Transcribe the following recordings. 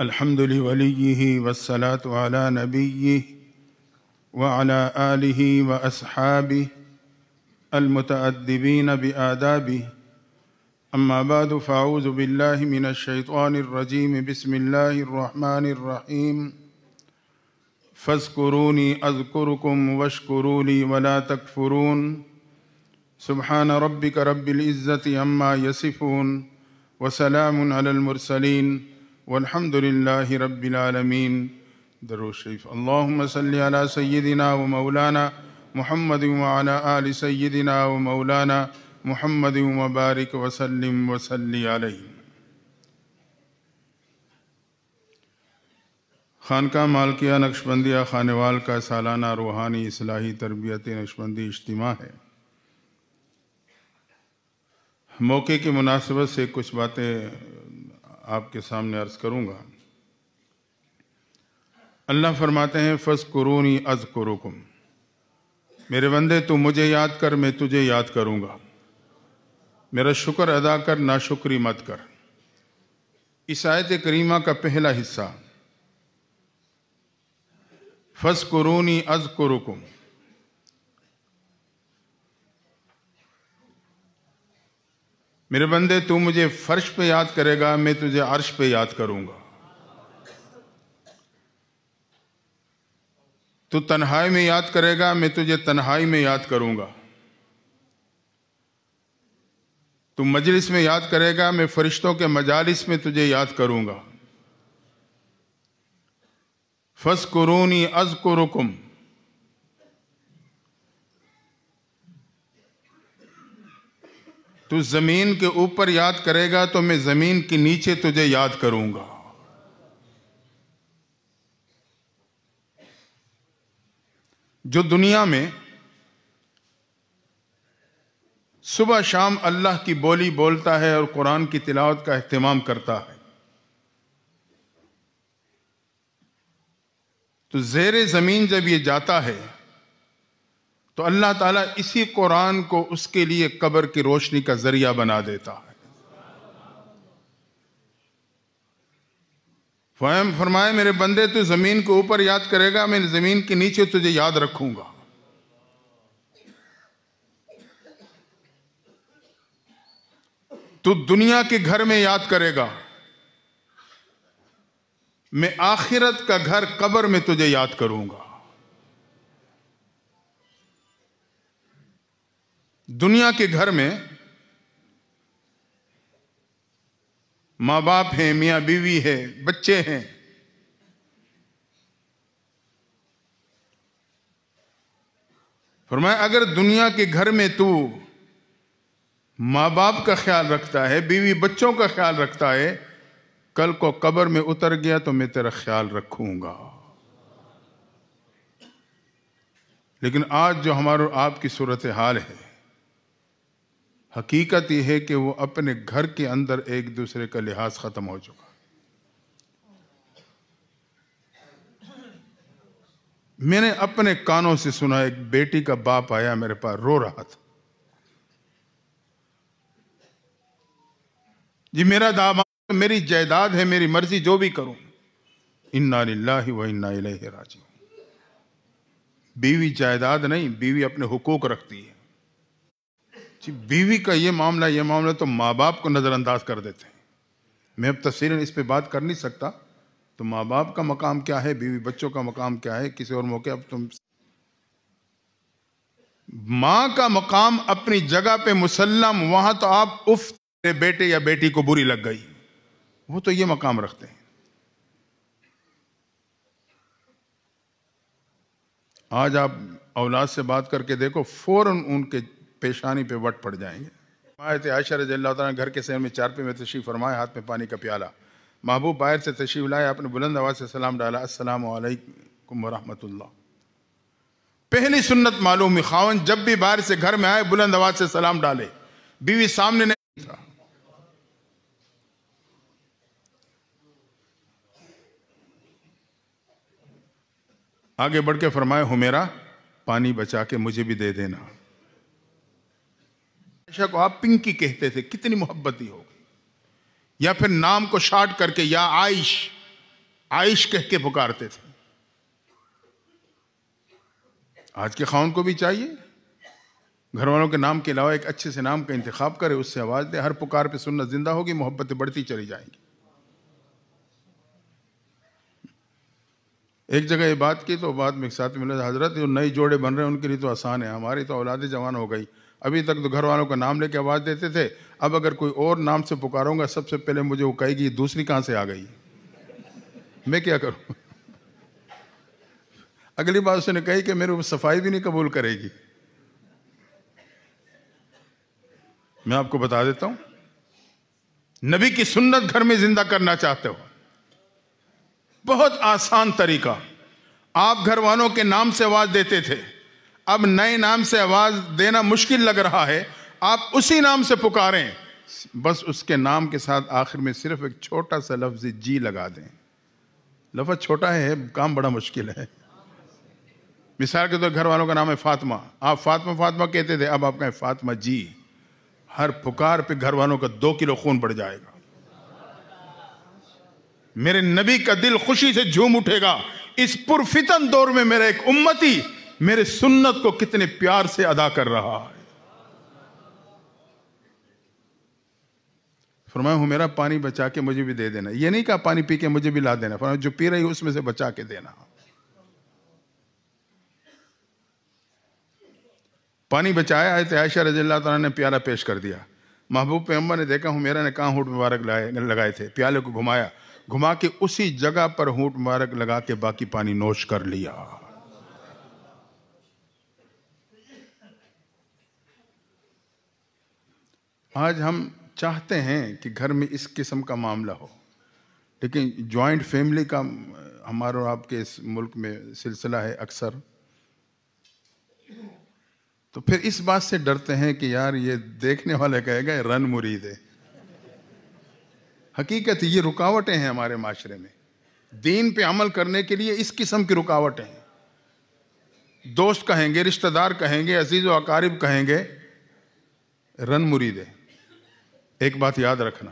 الحمد لوليه والصلاة على نبيه وعلى آله وأصحابه المتأدبين بآدابه أما بعد فأعوذ بالله من الشيطان الرجيم بسم الله الرحمن الرحيم فاذكروني أذكركم واشكروا لي ولا تكفرون سبحان ربك رب العزة عما يصفون وسلام على المرسلين والحمد لله رب العالمين دروش شریف اللهم صل على سيدنا ومولانا محمد وعلى ال سيدنا ومولانا محمد وبارك وسلم وصلي عليه खानका मालकिया नक्शबंदिया खानेवाल का सालाना रूहानी असलाही तरबियत नक्शबंदी इज्तम है मौके की मुनासिबत से कुछ बातें आपके सामने अर्ज करूंगा अल्लाह फरमाते हैं फस कुरूनी अज कुरुकुम मेरे बंदे तू मुझे याद कर मैं तुझे याद करूंगा मेरा शुक्र अदा कर ना शुक्री मत कर इस आयत करीमा का पहला हिस्सा फस कुरूनी अज कुरुकुम मेरे बंदे तू मुझे फर्श पे याद करेगा मैं तुझे अर्श पे याद करूंगा तू तन्हाई में याद करेगा मैं तुझे तन्हाई में याद करूंगा तू मजलिस में याद करेगा मैं फरिश्तों के मजालिस में तुझे याद करूंगा फस कुरूनी अज कुरुकुम तू ज़मीन के ऊपर याद करेगा तो मैं ज़मीन के नीचे तुझे याद करूंगा जो दुनिया में सुबह शाम अल्लाह की बोली बोलता है और कुरान की तिलावत का अहतमाम करता है तो जेर ज़मीन जब ये जाता है तो अल्लाह ताला इसी कुरान को उसके लिए कब्र की रोशनी का जरिया बना देता है फैम फरमाए मेरे बंदे तू ज़मीन को ऊपर याद करेगा मैं ज़मीन के नीचे तुझे याद रखूंगा तू दुनिया के घर में याद करेगा मैं आखिरत का घर कब्र में तुझे याद करूंगा दुनिया के घर में माँ बाप हैं मियाँ बीवी है बच्चे हैं फरमाया अगर दुनिया के घर में तू माँ बाप का ख्याल रखता है बीवी बच्चों का ख्याल रखता है कल को कब्र में उतर गया तो मैं तेरा ख्याल रखूंगा लेकिन आज जो हमारे आपकी सूरत हाल है हकीकत यह है कि वो अपने घर के अंदर एक दूसरे का लिहाज ख़त्म हो चुका मैंने अपने कानों से सुना एक बेटी का बाप आया मेरे पास रो रहा था जी मेरा दावा मेरी जायदाद है मेरी मर्जी जो भी करूं इन्ना ही व इन्ना राजी बीवी जायदाद नहीं बीवी अपने हुकूक रखती है जी बीवी का ये मामला ये मामला तो माँ बाप को नज़रअंदाज कर देते हैं मैं अब तस्वीर इस पर बात कर नहीं सकता तो माँ बाप का मकाम क्या है बीवी बच्चों का मकाम क्या है किसी और मौके अब तुम माँ का मकाम अपनी जगह पे मुसलम वहां तो आप उफ तेरे बेटे या बेटी को बुरी लग गई वो तो ये मकाम रखते हैं आज आप औलाद से बात करके देखो फौरन उनके पेशानी पे वट पड़ जाएंगे आए थे आयशा रजी तारा घर के सहन में चारपे में तशीफ फरमाए हाथ में पानी का प्याला महबूब बाहर से तशीफ लाए आपने बुलंद आवाज़ से सलाम डाला असल वालेकुम पहली सुन्नत मालूम है खावन जब भी बाहर से घर में आए बुलंद आवाज़ से सलाम डाले बीवी सामने नहीं था आगे बढ़ के फरमाए मेरा पानी बचा के मुझे भी दे देना आयशा को आप पिंकी कहते थे कितनी मोहब्बती हो गई या फिर नाम को शार्ट करके या आयश आयश कह के पुकारते थे आज के खाउन को भी चाहिए घर वालों के नाम के अलावा एक अच्छे से नाम का इंतखब करे उससे आवाज़ दे हर पुकार पे सुनना जिंदा होगी मोहब्बतें बढ़ती चली जाएंगी एक जगह ये बात की तो बाद में एक साथ मिले हजरत जो नए जोड़े बन रहे हैं उनके लिए तो आसान है हमारी तो औलादे जवान हो गई अभी तक तो घर वालों का नाम लेके आवाज़ देते थे अब अगर कोई और नाम से पुकारूंगा सबसे पहले मुझे वो कहेगी दूसरी कहाँ से आ गई मैं क्या करूँ अगली बार उसने कही कि मेरे सफाई भी नहीं कबूल करेगी मैं आपको बता देता हूं नबी की सुन्नत घर में जिंदा करना चाहते हो बहुत आसान तरीका आप घर वालों के नाम से आवाज देते थे अब नए नाम से आवाज देना मुश्किल लग रहा है आप उसी नाम से पुकारें बस उसके नाम के साथ आखिर में सिर्फ एक छोटा सा लफ्ज जी लगा दें लफ्ज छोटा है काम बड़ा मुश्किल है मिसाल के तौर तो घर वालों का नाम है फातिमा आप फातिमा फातिमा कहते थे अब आप कहें फातिमा जी हर पुकार पे घर वालों का दो किलो खून बढ़ जाएगा मेरे नबी का दिल खुशी से झूम उठेगा इस पुरफितन दौर में मेरा एक उम्मती मेरे सुन्नत को कितने प्यार से अदा कर रहा है फरमाया हूं मेरा पानी बचा के मुझे भी दे देना ये नहीं कहा पानी पी के मुझे भी ला देना फरमाया जो पी रही हूं उसमें से बचा के देना पानी बचाया है तो आयशा रजील्ला तला ने प्याला पेश कर दिया महबूब पे अम्मा ने देखा हूं मेरा ने कहा हूं मुबारक लगाए लगाए थे प्याले को घुमाया घुमा के उसी जगह पर हूं मुबारक लगा के बाकी पानी नोश कर लिया आज हम चाहते हैं कि घर में इस किस्म का मामला हो लेकिन जॉइंट फैमिली का हमारे और आपके इस मुल्क में सिलसिला है अक्सर तो फिर इस बात से डरते हैं कि यार ये देखने वाले कहेगा रन मुरीद है हकीकत ये रुकावटें हैं हमारे माशरे में दीन पे अमल करने के लिए इस किस्म की रुकावटें हैं दोस्त कहेंगे रिश्तेदार कहेंगे अजीज़ व अकारिब कहेंगे रन मुरीद है एक बात याद रखना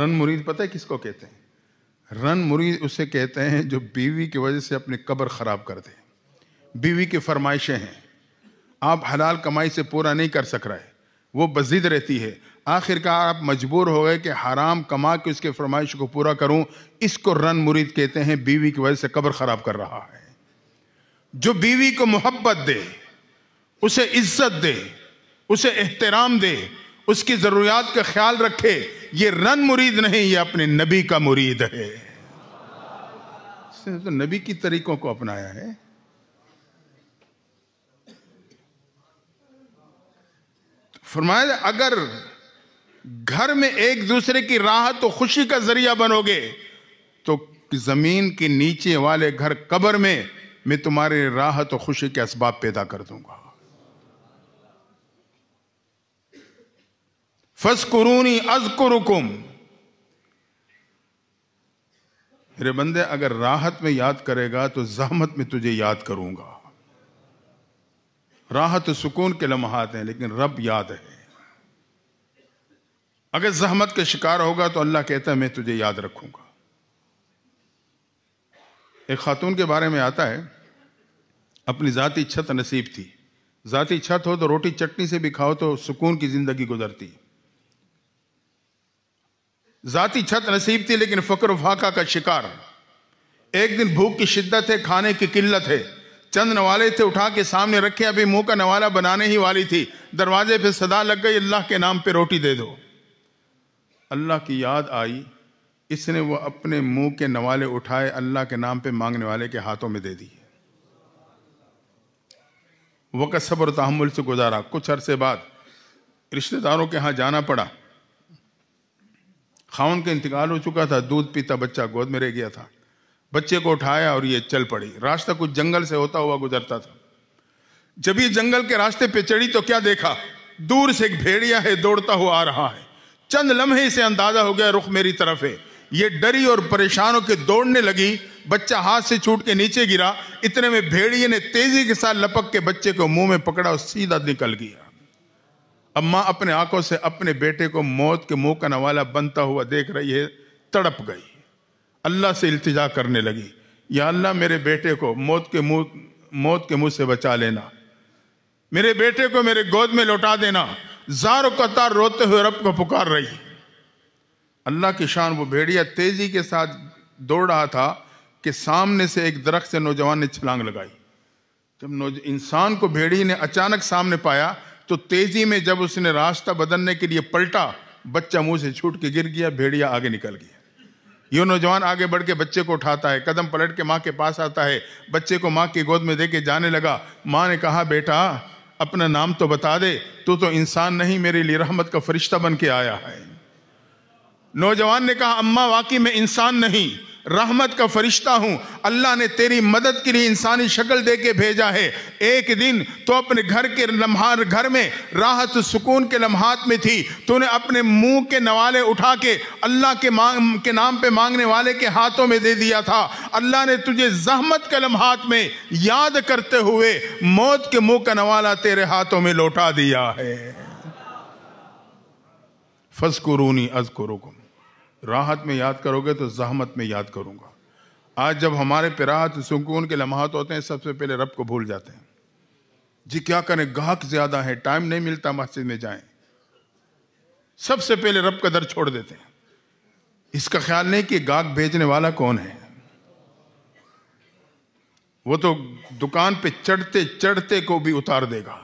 रन मुरीद पता है किसको कहते हैं रन मुरीद उसे कहते हैं जो बीवी की वजह से अपनी कब्र ख़राब कर दे बीवी की फरमाइशें हैं आप हलाल कमाई से पूरा नहीं कर सक रहे वो बजिद रहती है आखिरकार आप मजबूर हो गए कि हराम कमा के उसके फरमाइश को पूरा करूं इसको रन मुरीद कहते हैं बीवी की वजह से कब्र ख़राब कर रहा है जो बीवी को मोहब्बत दे उसे इज्जत दे उसे एहतराम दे उसकी ज़रूरियात का ख्याल रखे ये रन मुरीद नहीं ये अपने नबी का मुरीद है इसने तो नबी की तरीकों को अपनाया है फरमाया अगर घर में एक दूसरे की राहत तो खुशी का जरिया बनोगे तो जमीन के नीचे वाले घर कब्र में मैं तुम्हारे राहत तो और खुशी के इसबाब पैदा कर दूंगा फसकुरूनी अजकुरुकुम मेरे बंदे अगर राहत में याद करेगा तो जहमत में तुझे याद करूंगा राहत सुकून के लम्हात हैं लेकिन रब याद है अगर जहमत के शिकार होगा तो अल्लाह कहता है मैं तुझे याद रखूंगा एक खातून के बारे में आता है अपनी जाति छत नसीब थी जाति छत हो तो रोटी चटनी से भी खाओ तो सुकून की ज़िंदगी गुजरती जाति छत नसीब थी लेकिन फकर फाका का शिकार एक दिन भूख की शिद्दत है खाने की किल्लत है चंद नवाले थे उठा के सामने रखे अभी मुंह का नवाला बनाने ही वाली थी दरवाजे पे सदा लग गई अल्लाह के नाम पे रोटी दे दो अल्लाह की याद आई इसने वो अपने मुंह के नवाले उठाए अल्लाह के नाम पे मांगने वाले के हाथों में दे दिए वक़्त सब्र तहमुल से गुजारा कुछ अरसे बाद रिश्तेदारों के यहाँ जाना पड़ा खावन का इंतकाल हो चुका था दूध पीता बच्चा गोद में रह गया था बच्चे को उठाया और ये चल पड़ी रास्ता कुछ जंगल से होता हुआ गुजरता था जब ये जंगल के रास्ते पे चढ़ी तो क्या देखा दूर से एक भेड़िया है दौड़ता हुआ आ रहा है चंद लम्हे से अंदाजा हो गया रुख मेरी तरफ है ये डरी और परेशान होकर दौड़ने लगी बच्चा हाथ से छूट के नीचे गिरा इतने में भेड़िए ने तेजी के साथ लपक के बच्चे को मुंह में पकड़ा और सीधा निकल गया अब माँ अपने आंखों से अपने बेटे को मौत के मुंह का नवाला बनता हुआ देख रही है तड़प गई अल्लाह से इल्तिजा करने लगी या अल्लाह मेरे बेटे को मौत के मुंह मौत के मुंह से बचा लेना मेरे बेटे को मेरे गोद में लौटा देना जारो कतार रोते हुए रब को पुकार रही अल्लाह की शान वो भेड़िया तेजी के साथ दौड़ रहा था कि सामने से एक दरख्त से नौजवान ने छलांग लगाई जब इंसान को भेड़ी ने अचानक सामने पाया तो तेजी में जब उसने रास्ता बदलने के लिए पलटा बच्चा मुंह से छूट के गिर गया भेड़िया आगे निकल गया यो नौजवान आगे बढ़ के बच्चे को उठाता है कदम पलट के माँ के पास आता है बच्चे को माँ की गोद में दे के जाने लगा माँ ने कहा बेटा अपना नाम तो बता दे तू तो इंसान नहीं मेरे लिए रहमत का फरिश्ता बन के आया है नौजवान ने कहा अम्मा वाकई मैं इंसान नहीं रहमत का फरिश्ता हूँ अल्लाह ने तेरी मदद के लिए इंसानी शक्ल दे के भेजा है एक दिन तो अपने घर के लम्हा घर में राहत सुकून के लम्हात में थी तूने अपने मुंह के नवाले उठा के अल्लाह के मांग के नाम पे मांगने वाले के हाथों में दे दिया था अल्लाह ने तुझे जहमत के लम्हात में याद करते हुए मौत के मुँह का नवाला तेरे हाथों में लौटा दिया है फसकुरूनी अजकुरुकुम राहत में याद करोगे तो जहमत में याद करूँगा आज जब हमारे पिराहत सुकून के लम्हात होते हैं सबसे पहले रब को भूल जाते हैं जी क्या करें गाहक ज़्यादा है टाइम नहीं मिलता मस्जिद में जाएं सबसे पहले रब का दर छोड़ देते हैं इसका ख्याल नहीं कि गाहक भेजने वाला कौन है वो तो दुकान पे चढ़ते चढ़ते को भी उतार देगा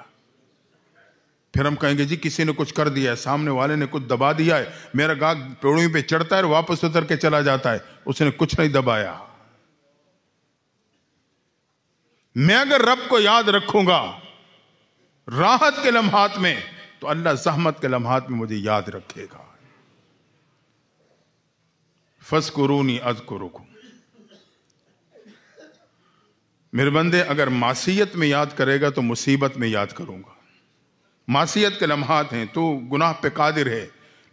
फिर हम कहेंगे जी किसी ने कुछ कर दिया है सामने वाले ने कुछ दबा दिया है मेरा गाग पेड़ों पे चढ़ता है और वापस उतर के चला जाता है उसने कुछ नहीं दबाया मैं अगर रब को याद रखूंगा राहत के लम्हात में तो अल्लाह जहमत के लम्हात में मुझे याद रखेगा फसकुरूनी रुकू मेरे बंदे अगर मासीत में याद करेगा तो मुसीबत में याद करूंगा मासीत के लम्हात हैं तो गुनाह पे कादिर है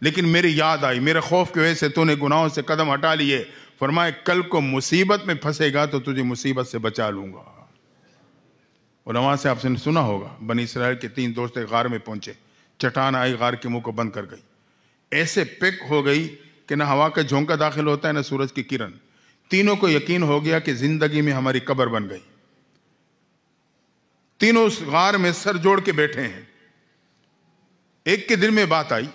लेकिन मेरी याद आई मेरे खौफ की वजह से तूने गुनाहों से कदम हटा लिए फरमाए कल को मुसीबत में फंसेगा तो तुझे मुसीबत से बचा लूंगा और वहां से आपसे सुना होगा बनी इसराइल के तीन दोस्त गार में पहुंचे चटान आई गार के मुंह को बंद कर गई ऐसे पिक हो गई कि ना हवा का झोंका दाखिल होता है ना सूरज की किरण तीनों को यकीन हो गया कि ज़िंदगी में हमारी कबर बन गई तीनों उस गार में सर जोड़ के बैठे हैं एक के दिल में बात आई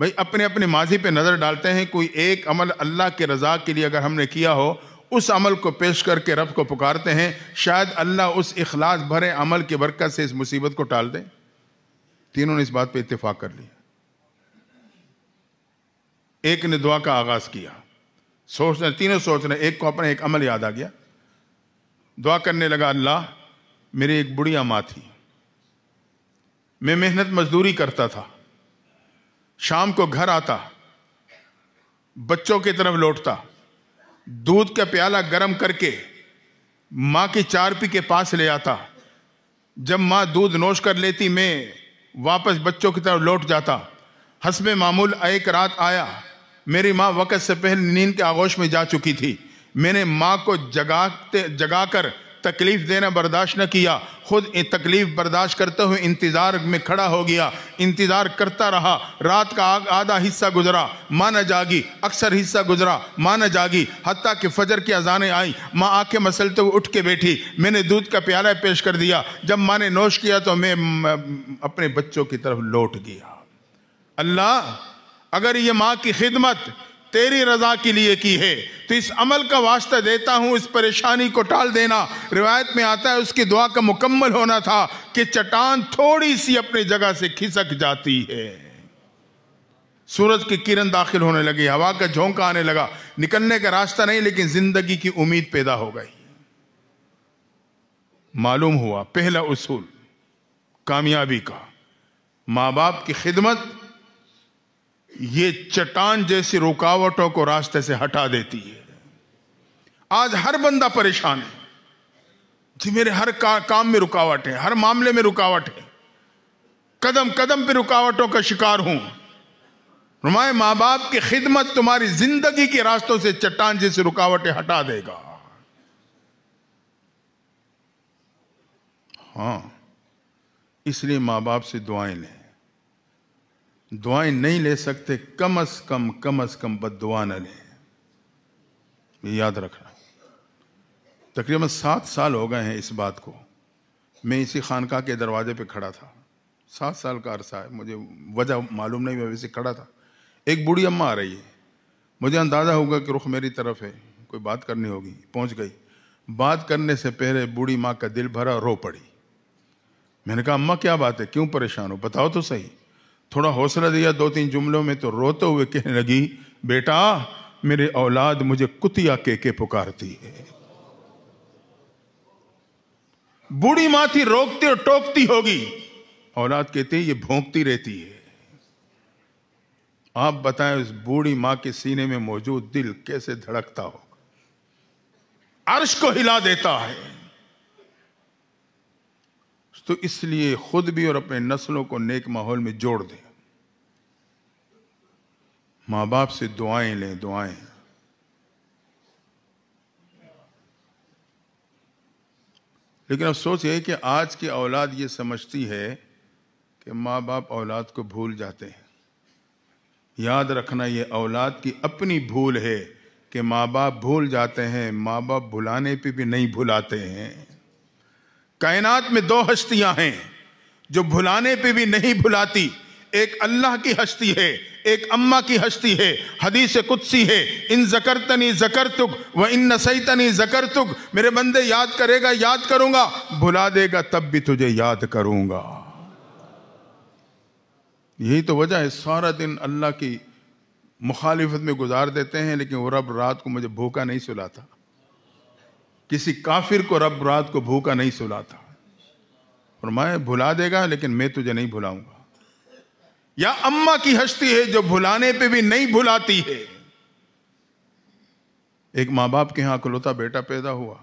भाई अपने अपने माजी पे नज़र डालते हैं कोई एक अमल अल्लाह के रजा के लिए अगर हमने किया हो उस अमल को पेश करके रब को पुकारते हैं शायद अल्लाह उस इखलास भरे अमल की बरकत से इस मुसीबत को टाल दें तीनों ने इस बात पे इतफाक कर लिया एक ने दुआ का आगाज़ किया सोच रहे तीनों सोच रहे एक को अपना एक अमल याद आ गया दुआ करने लगा अल्लाह मेरी एक बुढ़िया माँ थी मैं मेहनत मजदूरी करता था शाम को घर आता बच्चों की तरफ लौटता दूध का प्याला गर्म करके माँ की चारपी के पास ले आता जब माँ दूध नोश कर लेती मैं वापस बच्चों की तरफ लौट जाता हसब मामूल एक रात आया मेरी माँ वक़्त से पहले नींद के आगोश में जा चुकी थी मैंने माँ को जगाते जगाकर तकलीफ़ देना बर्दाश्त न किया खुद तकलीफ़ बर्दाश्त करते हुए इंतज़ार में खड़ा हो गया इंतज़ार करता रहा रात का आधा हिस्सा गुजरा माँ न जागी अक्सर हिस्सा गुजरा माँ न जागी हती कि फ़जर की अजानें आई माँ आँखें मसलते हुए उठ के बैठी मैंने दूध का प्याला पेश कर दिया जब माँ ने नोश किया तो मैं अपने बच्चों की तरफ लौट गया अल्लाह अगर ये माँ की खिदमत तेरी रजा के लिए की है तो इस अमल का वास्ता देता हूँ इस परेशानी को टाल देना रिवायत में आता है उसकी दुआ का मुकम्मल होना था कि चट्टान थोड़ी सी अपनी जगह से खिसक जाती है सूरज की किरण दाखिल होने लगी हवा का झोंका आने लगा निकलने का रास्ता नहीं लेकिन जिंदगी की उम्मीद पैदा हो गई मालूम हुआ पहला उसूल कामयाबी का मां बाप की खिदमत ये चट्टान जैसी रुकावटों को रास्ते से हटा देती है आज हर बंदा परेशान है जी मेरे हर का, काम में रुकावट है हर मामले में रुकावट है कदम कदम पे रुकावटों का शिकार हूं नुमाए माँ बाप की खिदमत तुम्हारी जिंदगी के रास्तों से चट्टान जैसी रुकावटें हटा देगा हाँ इसलिए मां बाप से दुआएं लें दुआएं नहीं ले सकते कम अज कम कम अज कम बद दुआ न लें याद रखना तकरीबन सात साल हो गए हैं इस बात को मैं इसी खानका के दरवाजे पे खड़ा था सात साल का अरसा है मुझे वजह मालूम नहीं मैं वैसे खड़ा था एक बूढ़ी अम्मा आ रही है मुझे अंदाज़ा होगा कि रुख मेरी तरफ है कोई बात करनी होगी पहुंच गई बात करने से पहले बूढ़ी माँ का दिल भरा रो पड़ी मैंने कहा अम्मा क्या बात है क्यों परेशान हो बताओ तो सही थोड़ा हौसला दिया दो तीन जुमलों में तो रोते हुए कहने लगी बेटा मेरे औलाद मुझे कुतिया के के पुकारती है बूढ़ी माँ थी रोकती और टोकती होगी औलाद कहते ये भोंकती रहती है आप बताएं उस बूढ़ी माँ के सीने में मौजूद दिल कैसे धड़कता होगा अर्श को हिला देता है तो इसलिए खुद भी और अपने नस्लों को नेक माहौल में जोड़ दें माँ बाप से दुआएं लें दुआएं लेकिन अफसोस ये कि आज की औलाद ये समझती है कि माँ बाप औलाद को भूल जाते हैं याद रखना ये औलाद की अपनी भूल है कि माँ बाप भूल जाते हैं माँ बाप भुलाने पे भी नहीं भुलाते हैं कायनात में दो हस्तियां हैं जो भुलाने पे भी नहीं भुलाती एक अल्लाह की हस्ती है एक अम्मा की हस्ती है हदीस कुत्सी है इन जकर तनी जकर तुक व इन नसैतनी जकर तुक मेरे बंदे याद करेगा याद करूंगा भुला देगा तब भी तुझे याद करूंगा यही तो वजह है सारा दिन अल्लाह की मुखालिफत में गुजार देते हैं लेकिन वो रब रात को मुझे भूखा नहीं सुलाता किसी काफिर को रब रात को भूखा नहीं सुलाता और मैं भुला देगा लेकिन मैं तुझे नहीं भुलाऊंगा या अम्मा की हस्ती है जो भुलाने पे भी नहीं भुलाती है एक माँ बाप के यहां अकलौता बेटा पैदा हुआ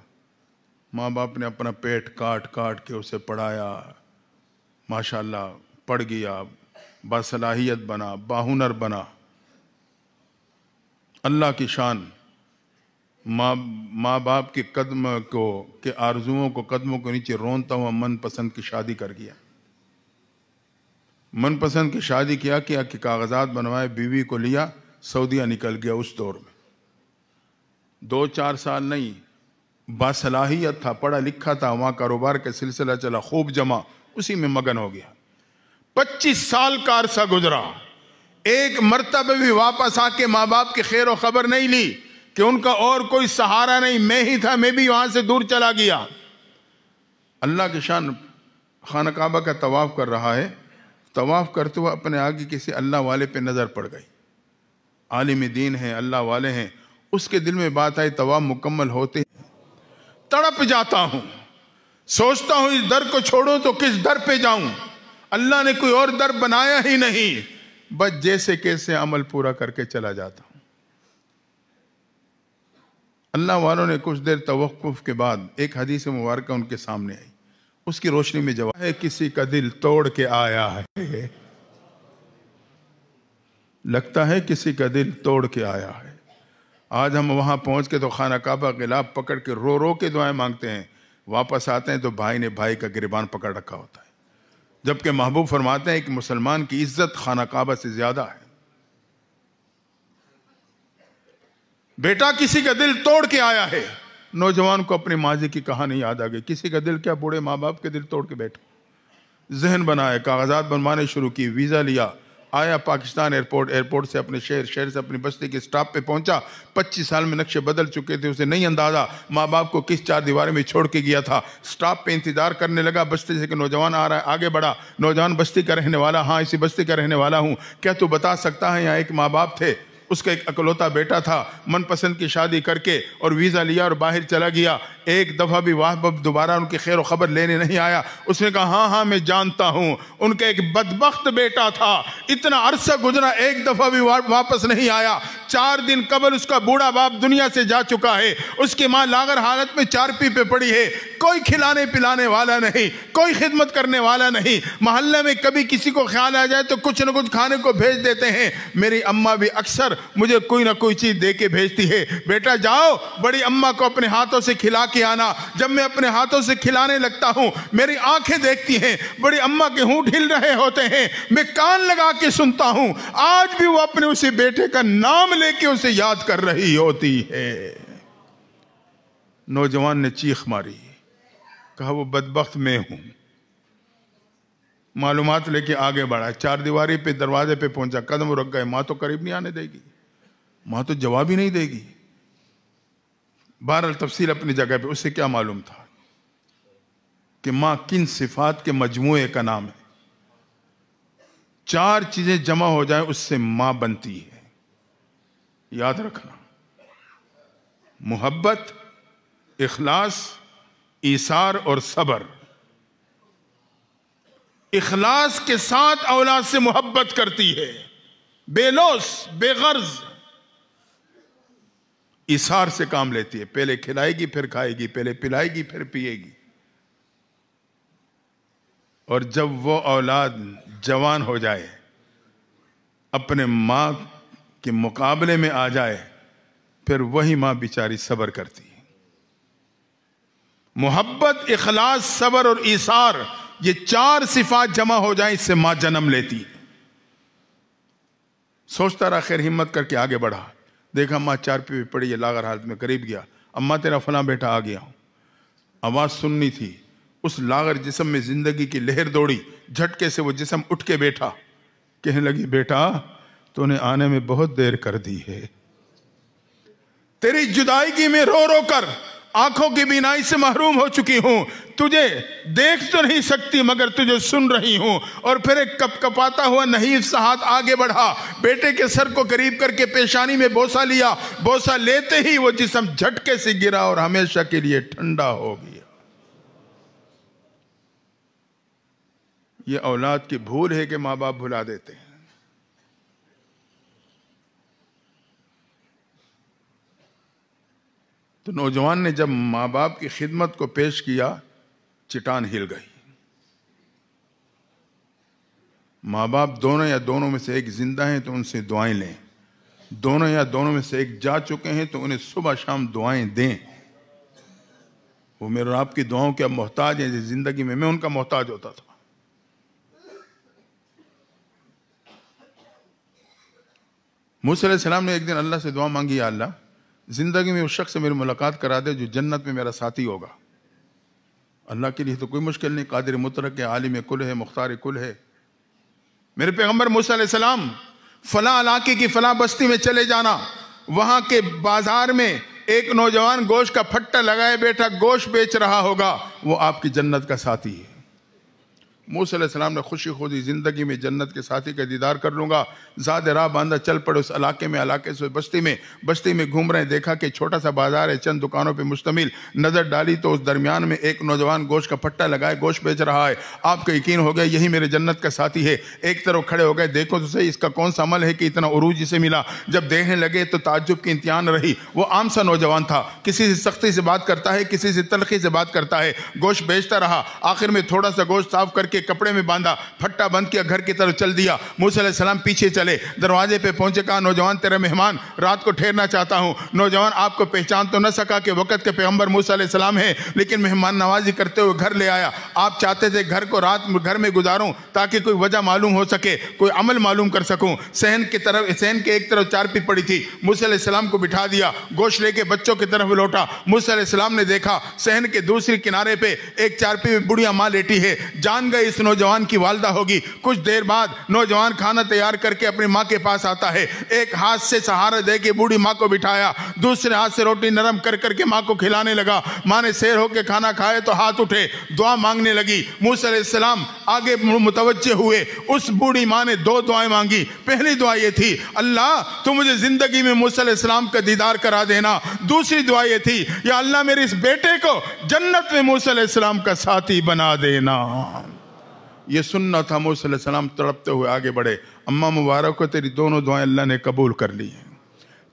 माँ बाप ने अपना पेट काट काट के उसे पढ़ाया माशाल्लाह पढ़ गया बासलाहियत बना बाहुनर बना अल्लाह की शान माँ माँ बाप के कदम को के आरजुओं को कदमों के नीचे रोनता हुआ मनपसंद की शादी कर गया मनपसंद की शादी किया किया कि कागजात बनवाए बीवी को लिया सऊदिया निकल गया उस दौर में दो चार साल नहीं बासलाहियत था पढ़ा लिखा था वहाँ कारोबार का सिलसिला चला खूब जमा उसी में मगन हो गया पच्चीस साल का अरसा गुजरा एक मरतब भी वापस आके माँ बाप की खैर खबर नहीं ली कि उनका और कोई सहारा नहीं मैं ही था मैं भी वहां से दूर चला गया अल्लाह के शान खान काबा का तवाफ़ कर रहा है तवाफ़ करते हुए अपने आगे किसी अल्लाह वाले पे नज़र पड़ गई आलिम दीन है अल्लाह वाले हैं उसके दिल में बात आई तवाफ़ मुकम्मल होते तड़प जाता हूं सोचता हूं इस दर को छोड़ो तो किस दर पे जाऊं अल्लाह ने कोई और दर बनाया ही नहीं बस जैसे कैसे अमल पूरा करके चला जाता अल्लाह वालों ने कुछ देर तवक्कुफ के बाद एक हदीस मुबारक उनके सामने आई उसकी रोशनी में जवाब है किसी का दिल तोड़ के आया है लगता है किसी का दिल तोड़ के आया है आज हम वहाँ पहुँच के तो खाना काबा गिलाब पकड़ के रो रो के दुआएं मांगते हैं वापस आते हैं तो भाई ने भाई का गिरबान पकड़ रखा होता है जबकि महबूब फरमाते हैं कि मुसलमान की इज्जत खाना काबा से ज़्यादा है बेटा किसी का दिल तोड़ के आया है नौजवान को अपने माजी की कहानी याद आ गई किसी का दिल क्या बूढ़े माँ बाप के दिल तोड़ के बैठे जहन बनाए कागजात बनवाने शुरू की वीज़ा लिया आया पाकिस्तान एयरपोर्ट एयरपोर्ट से अपने शहर शहर से अपनी बस्ती के स्टाफ पे पहुंचा 25 साल में नक्शे बदल चुके थे उसे नहीं अंदाजा माँ बाप को किस चार दीवार में छोड़ के गया था स्टाफ पे इंतजार करने लगा बस्ती से कि नौजवान आ रहा है आगे बढ़ा नौजवान बस्ती का रहने वाला हाँ इसी बस्ती का रहने वाला हूँ क्या तू बता सकता है यहाँ एक माँ बाप थे उसका एक अकलौता बेटा था मनपसंद की शादी करके और वीज़ा लिया और बाहर चला गया एक दफ़ा भी वाह बब दोबारा उनकी खैर खबर लेने नहीं आया उसने कहा हाँ हाँ मैं जानता हूँ उनका एक बदबخت बेटा था इतना अरसा गुजरा एक दफ़ा भी वापस नहीं आया चार दिन कबल उसका बूढ़ा बाप दुनिया से जा चुका है उसकी माँ लागर हालत में चारपी पे पड़ी है कोई खिलाने पिलाने वाला नहीं कोई खिदमत करने वाला नहीं मोहल्ले में कभी किसी को ख्याल आ जाए तो कुछ ना कुछ खाने को भेज देते हैं मेरी अम्मा भी अक्सर मुझे कोई ना कोई चीज़ दे के भेजती है बेटा जाओ बड़ी अम्मा को अपने हाथों से खिला के आना जब मैं अपने हाथों से खिलाने लगता हूँ मेरी आंखें देखती हैं बड़ी अम्मा के हूँ ढिल रहे होते हैं मैं कान लगा के सुनता हूँ आज भी वो अपने उसी बेटे का नाम लेके उसे याद कर रही होती है नौजवान ने चीख मारी कहा वो बदबخت मैं हूं मालूमात लेके आगे बढ़ा चार दीवारी पे दरवाजे पे पहुंचा कदम रख गए माँ तो करीब नहीं आने देगी मां तो जवाब ही नहीं देगी बहरअल तफसील अपनी जगह पे उसे क्या मालूम था कि मां किन सिफात के मजमू का नाम है चार चीजें जमा हो जाए उससे मां बनती है याद रखना मोहब्बत इखलास ईसार और सबर इखलास के साथ औलाद से मोहब्बत करती है बेलोस बेगर्ज़ इशार से काम लेती है पहले खिलाएगी फिर खाएगी पहले पिलाएगी फिर पिएगी और जब वो औलाद जवान हो जाए अपने माँ के मुकाबले में आ जाए फिर वही माँ बिचारी सबर करती है मोहब्बत इखलास सबर और इशार ये चार सिफात जमा हो जाए इससे माँ जन्म लेती है सोचता रहा खैर हिम्मत करके आगे बढ़ा देखा अम्मा चार पे पड़ी है लागर हालत में करीब गया अम्मा तेरा फला बेटा आ गया आवाज़ सुननी थी उस लागर जिसम में ज़िंदगी की लहर दौड़ी झटके से वो जिसम उठ के बैठा कहने लगी बेटा तूने आने में बहुत देर कर दी है तेरी जुदाई की में रो रो कर आंखों की बिनाई से महरूम हो चुकी हूं तुझे देख तो नहीं सकती मगर तुझे सुन रही हूं और फिर एक कप कपाता हुआ नहीं साहत आगे बढ़ा बेटे के सर को करीब करके पेशानी में बोसा लिया बोसा लेते ही वो जिसम झटके से गिरा और हमेशा के लिए ठंडा हो गया ये औलाद की भूल है कि माँ बाप भुला देते हैं तो नौजवान ने जब माँ बाप की खिदमत को पेश किया चिटान हिल गई माँ बाप दोनों या दोनों में से एक जिंदा हैं तो उनसे दुआएं लें दोनों या दोनों में से एक जा चुके हैं तो उन्हें सुबह शाम दुआएं दें वो मेरे आपकी दुआओं के अब मोहताज हैं जिंदगी में मैं उनका मोहताज होता था मूसम ने एक दिन अल्लाह से दुआ मांगी अल्लाह ज़िंदगी में उस शख्स से मेरी मुलाकात करा दे जो जन्नत में मेरा साथी होगा अल्लाह के लिए तो कोई मुश्किल नहीं कादिर मुतरक है आलिम कुल है मुख्तार कुल है मेरे पैगम्बर मूसम फला इलाके की फला बस्ती में चले जाना वहाँ के बाजार में एक नौजवान गोश का फट्टा लगाए बैठा गोश बेच रहा होगा वो आपकी जन्नत का साथी है मूसम ने खुशी खुशी ज़िंदगी में जन्नत के साथी का दीदार कर लूँगा ज़ाद राह बांधा चल पड़े उस इलाके में इलाके से बस्ती में बस्ती में घूम रहे देखा कि छोटा सा बाजार है चंद दुकानों पर मुश्तमिल नज़र डाली तो उस दरमियान में एक नौजवान गोश का फट्टा लगाए गोश बेच रहा है आपको यकीन हो गया यही मेरे जन्नत का साथी है एक तरफ खड़े हो गए देखो तो सही इसका कौन सा अमल है कि इतना उरूज इसे मिला जब देखने लगे तो ताजुब की इम्तहान रही वो आम सा नौजवान था किसी से सख्ती से बात करता है किसी से तलखी से बात करता है गोश्त बेचता रहा आखिर में थोड़ा सा गोश्त साफ करके के कपड़े में बांधा फट्टा बंद किया घर की तरफ चल दिया मूसा सलाम पीछे चले दरवाजे पे पहुंचे कहा नौजवान तेरा मेहमान रात को ठहरना चाहता हूँ नौजवान आपको पहचान तो न सका कि वक़्त के पैगम्बर मूसा सलाम है लेकिन मेहमान नवाजी करते हुए घर ले आया आप चाहते थे घर को रात घर में गुजारूँ ताकि कोई वजह मालूम हो सके कोई अमल मालूम कर सकूँ सहन की तरफ सहन के एक तरफ चारपी पड़ी थी मूसा सलाम को बिठा दिया गोश्त लेके बच्चों की तरफ लौटा मूसा सलाम ने देखा सहन के दूसरे किनारे पे एक चारपी में बुढ़िया माँ लेटी है जान गई इस नौजवान की वालदा होगी कुछ देर बाद नौजवान खाना तैयार करके अपनी माँ के पास आता है एक हाथ से सहारा दे के बूढ़ी माँ को बिठाया दूसरे हाथ से रोटी नरम कर करके माँ को खिलाने लगा माँ ने शेर होकर खाना खाए तो हाथ उठे दुआ मांगने लगी मूसम आगे मुतवजे हुए उस बूढ़ी माँ ने दो दुआएं मांगी पहली दुआ ये थी अल्लाह तू मुझे ज़िंदगी में मूसम का दीदार करा देना दूसरी दुआ ये थी या अल्लाह मेरे इस बेटे को जन्नत में मूसम का साथी बना देना ये सुनना था मूसल सलाम तड़पते हुए आगे बढ़े अम्मा मुबारक को तेरी दोनों दुआएं अल्लाह ने कबूल कर ली हैं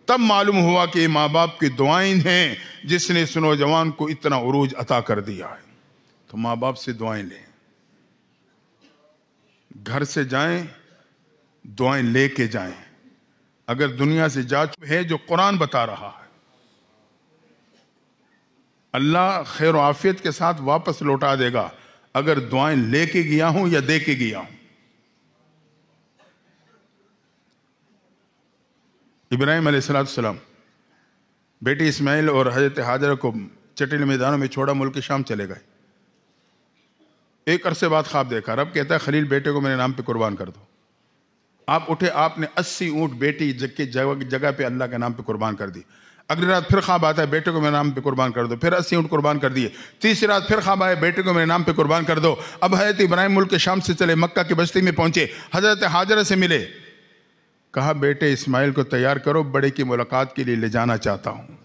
तब मालूम हुआ कि ये माँ बाप की दुआएं हैं जिसने इस नौजवान को इतना उरूज अता कर दिया है तो माँ बाप से दुआएं लें घर से जाएं दुआएं लेके जाएं अगर दुनिया से जा चुके हैं जो कुरान बता रहा है अल्लाह खैर आफियत के साथ वापस लौटा देगा अगर दुआएं लेके गया हूं या देके गया हूं इब्राहिम सलाम बेटी इस्माइल और हजरत हाजर को चटिल मैदानों में छोड़ा मुल्क शाम चले गए एक अरसे बाद ख्वाब देखा रब कहता है खलील बेटे को मेरे नाम पे कुर्बान कर दो आप उठे आपने अस्सी ऊंट बेटी जगह पे अल्लाह के नाम पे कुर्बान कर दी अगली रात फिर ख्वाब आता है बेटे को मेरे नाम पे कुर्बान कर दो फिर अस्सी ऊँट कुर्बान कर दिए तीसरी रात फिर ख्वाब आए बेटे को मेरे नाम पे कुर्बान कर दो अब हजरत इब्राहिम मुल्क के शाम से चले मक्का की बस्ती में पहुंचे हजरत हाजरा से मिले कहा बेटे इस्माइल को तैयार करो बड़े की मुलाकात के लिए ले जाना चाहता हूँ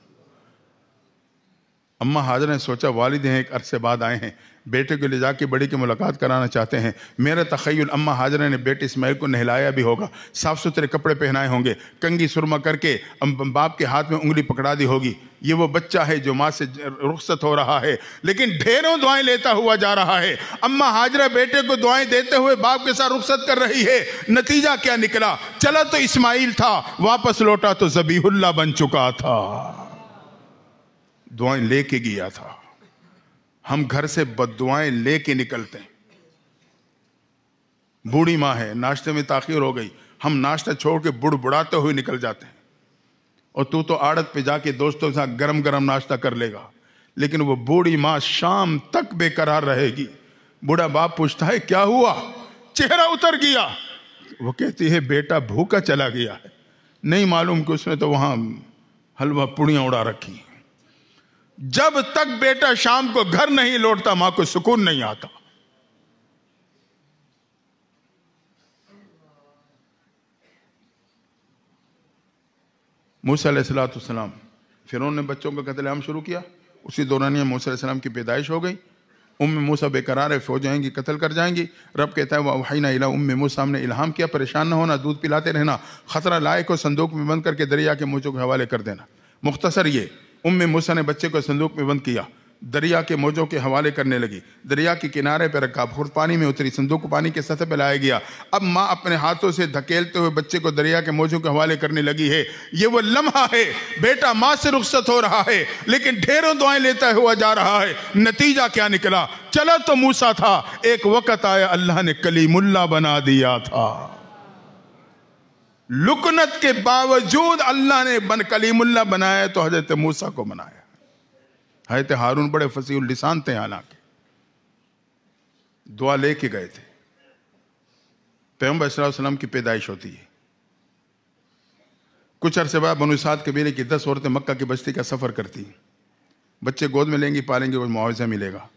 अम्मा हाजरा ने सोचा वालिद हैं एक अरसे बाद आए हैं बेटे को ले जाके बड़े की मुलाकात कराना चाहते हैं मेरा तखयल अम्मा हाजरा ने बेटे इसमाइल को नहलाया भी होगा साफ़ सुथरे कपड़े पहनाए होंगे कंगी सुरमा करके बाप के हाथ में उंगली पकड़ा दी होगी ये वो बच्चा है जो माँ से रुखसत हो रहा है लेकिन ढेरों दुआएं लेता हुआ जा रहा है अम्मा हाजरा बेटे को दुआएं देते हुए बाप के साथ रुख्सत कर रही है नतीजा क्या निकला चला तो इस्माइल था वापस लौटा तो जबीहुल्ला बन चुका था दुआएं लेके गया था हम घर से बदुआएं लेके निकलते हैं बूढ़ी माँ है नाश्ते में ताखिर हो गई हम नाश्ता छोड़ के बुढ़ बुढ़ाते हुए निकल जाते हैं और तू तो आड़त पे जाके दोस्तों के साथ गरम गरम नाश्ता कर लेगा लेकिन वो बूढ़ी माँ शाम तक बेकरार रहेगी बूढ़ा बाप पूछता है क्या हुआ चेहरा उतर गया वो कहती है बेटा भूखा चला गया है नहीं मालूम कि उसने तो वहां हलवा पुड़ियाँ उड़ा रखी जब तक बेटा शाम को घर नहीं लौटता मां को सुकून नहीं आता मूसलाम फिर ने बच्चों का कतलेआम शुरू किया उसी दौरान ये मूसलाम की पैदाइश हो गई उम मूसा बेकरार फो जाएंगी कत्ल कर जाएंगी रब कहता है वह वही ना इला उम मूसा ने इल्हाम किया परेशान ना होना दूध पिलाते रहना खतरा लायक को संदूक में बंद करके दरिया के मुँह के हवाले कर देना मुख्तसर ये उम्म मूसा ने बच्चे को संदूक में बंद किया दरिया के मौजों के हवाले करने लगी दरिया के किनारे पर रखा भोर पानी में उतरी संदूक पानी के सतह पर लाया गया अब माँ अपने हाथों से धकेलते हुए बच्चे को दरिया के मौजों के हवाले करने लगी है ये वो लम्हा है बेटा माँ से रुख्सत हो रहा है लेकिन ढेरों दुआएं लेता हुआ जा रहा है नतीजा क्या निकला चला तो मूसा था एक वक़्त आया अल्लाह ने कलीमुल्ला बना दिया था लुकनत के बावजूद अल्लाह ने बन कलीमुल्ला बनाया तो हजरत मूसा को बनाया हजरत हारून बड़े फसील लिसान थे हालांकि दुआ लेके गए थे पैम्बर की पैदाइश होती है कुछ अरसे बाद बनुसाद कबीले की दस औरतें मक्का की बस्ती का सफ़र करती बच्चे गोद में लेंगी पालेंगे कोई मुआवजा मिलेगा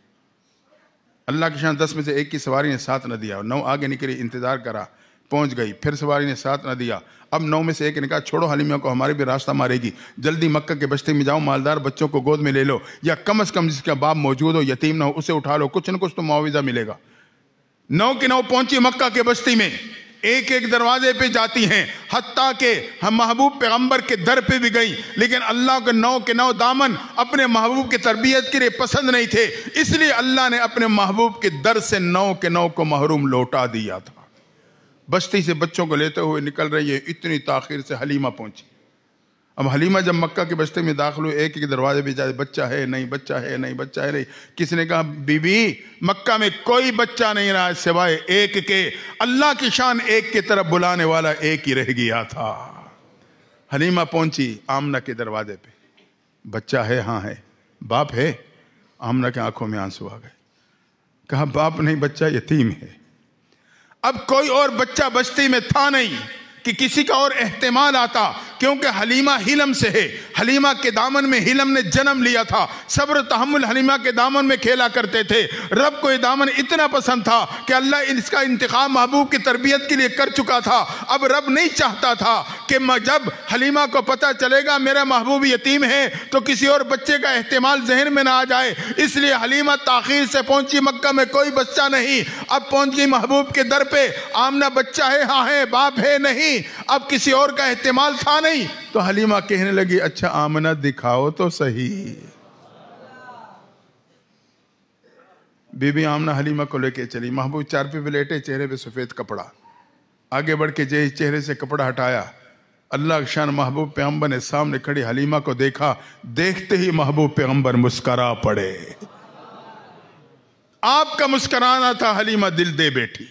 अल्लाह के शान दस में से एक की सवारी ने साथ न दिया और नौ आगे निकली इंतज़ार करा पहुंच गई फिर सवारी ने साथ न दिया अब नौ में से एक ने कहा छोड़ो हलीमिया को हमारे भी रास्ता मारेगी जल्दी मक्का के बस्ती में जाओ मालदार बच्चों को गोद में ले लो या कम अज कम जिसका बाप मौजूद हो यतीम ना हो उसे उठा लो कुछ न कुछ तो मुआवजा मिलेगा नौ की नौ पहुंची मक्का के बस्ती में एक एक दरवाजे पे जाती हैं हत्या के हम महबूब पैगंबर के दर पे भी गई लेकिन अल्लाह के नौ के नौ दामन अपने महबूब की तरबियत के लिए पसंद नहीं थे इसलिए अल्लाह ने अपने महबूब के दर से नौ के नौ को महरूम लौटा दिया था बस्ती से बच्चों को लेते हुए निकल रही है इतनी ताखिर से हलीमा पहुंची अब हलीमा जब मक्का के बस्ती में दाखिल हुए एक एक दरवाजे पर जाए बच्चा है नहीं बच्चा है नहीं बच्चा है नहीं किसी ने कहा बीबी मक्का में कोई बच्चा नहीं रहा सिवाय एक के अल्लाह की शान एक की तरफ बुलाने वाला एक ही रह गया था हलीमा पहुंची आमना के दरवाजे पे बच्चा है हाँ है बाप है आमना के आंखों में आंसू आ गए कहा बाप नहीं बच्चा यतीम है अब कोई और बच्चा बस्ती में था नहीं कि किसी का और अहतमाल आता क्योंकि हलीमा हिलम से है हलीमा के दामन में हिलम ने जन्म लिया था सब्र तहमुल हलीमा के दामन में खेला करते थे रब को ये दामन इतना पसंद था कि अल्लाह इसका इंतखा महबूब की तरबियत के लिए कर चुका था अब रब नहीं चाहता था कि जब हलीमा को पता चलेगा मेरा महबूब यतीम है तो किसी और बच्चे का अहतमाल जहन में ना आ जाए इसलिए हलीमा ताखिर से पहुंची मक्का में कोई बच्चा नहीं अब पहुंची महबूब के दर पर आमना बच्चा है हाँ है बाप है नहीं नहीं अब किसी और का इस्तेमाल था नहीं तो हलीमा कहने लगी अच्छा आमना दिखाओ तो सही बीबी आमना हलीमा को लेके चली महबूब चार पे लेटे चेहरे पे सफ़ेद कपड़ा आगे बढ़ के जय चेहरे से कपड़ा हटाया अल्लाह शान महबूब पैगम्बर ने सामने खड़ी हलीमा को देखा देखते ही महबूब पैगम्बर मुस्करा पड़े आपका मुस्कराना था हलीमा दिल दे बैठी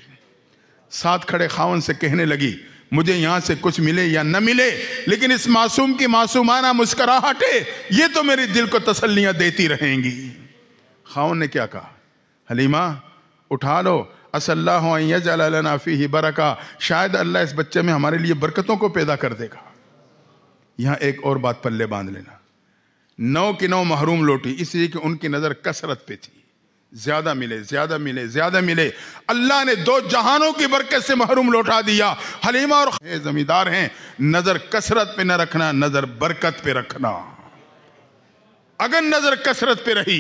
साथ खड़े खावन से कहने लगी मुझे यहां से कुछ मिले या न मिले लेकिन इस मासूम की मासूमाना मुस्कराहटे ये तो मेरे दिल को तसल्लियां देती रहेंगी खाउन ने क्या कहा हलीमा उठा लो असल्लाफी ही बरका शायद अल्लाह इस बच्चे में हमारे लिए बरकतों को पैदा कर देगा यहां एक और बात पल्ले बांध लेना नौ की नौ महरूम लौटी इसलिए कि उनकी नज़र कसरत पे थी ज्यादा मिले ज्यादा मिले ज्यादा मिले अल्लाह ने दो जहानों की बरकत से महरूम लौटा दिया हलीमा और जमींदार हैं नजर कसरत पे न रखना नजर बरकत पे रखना अगर नजर कसरत पे रही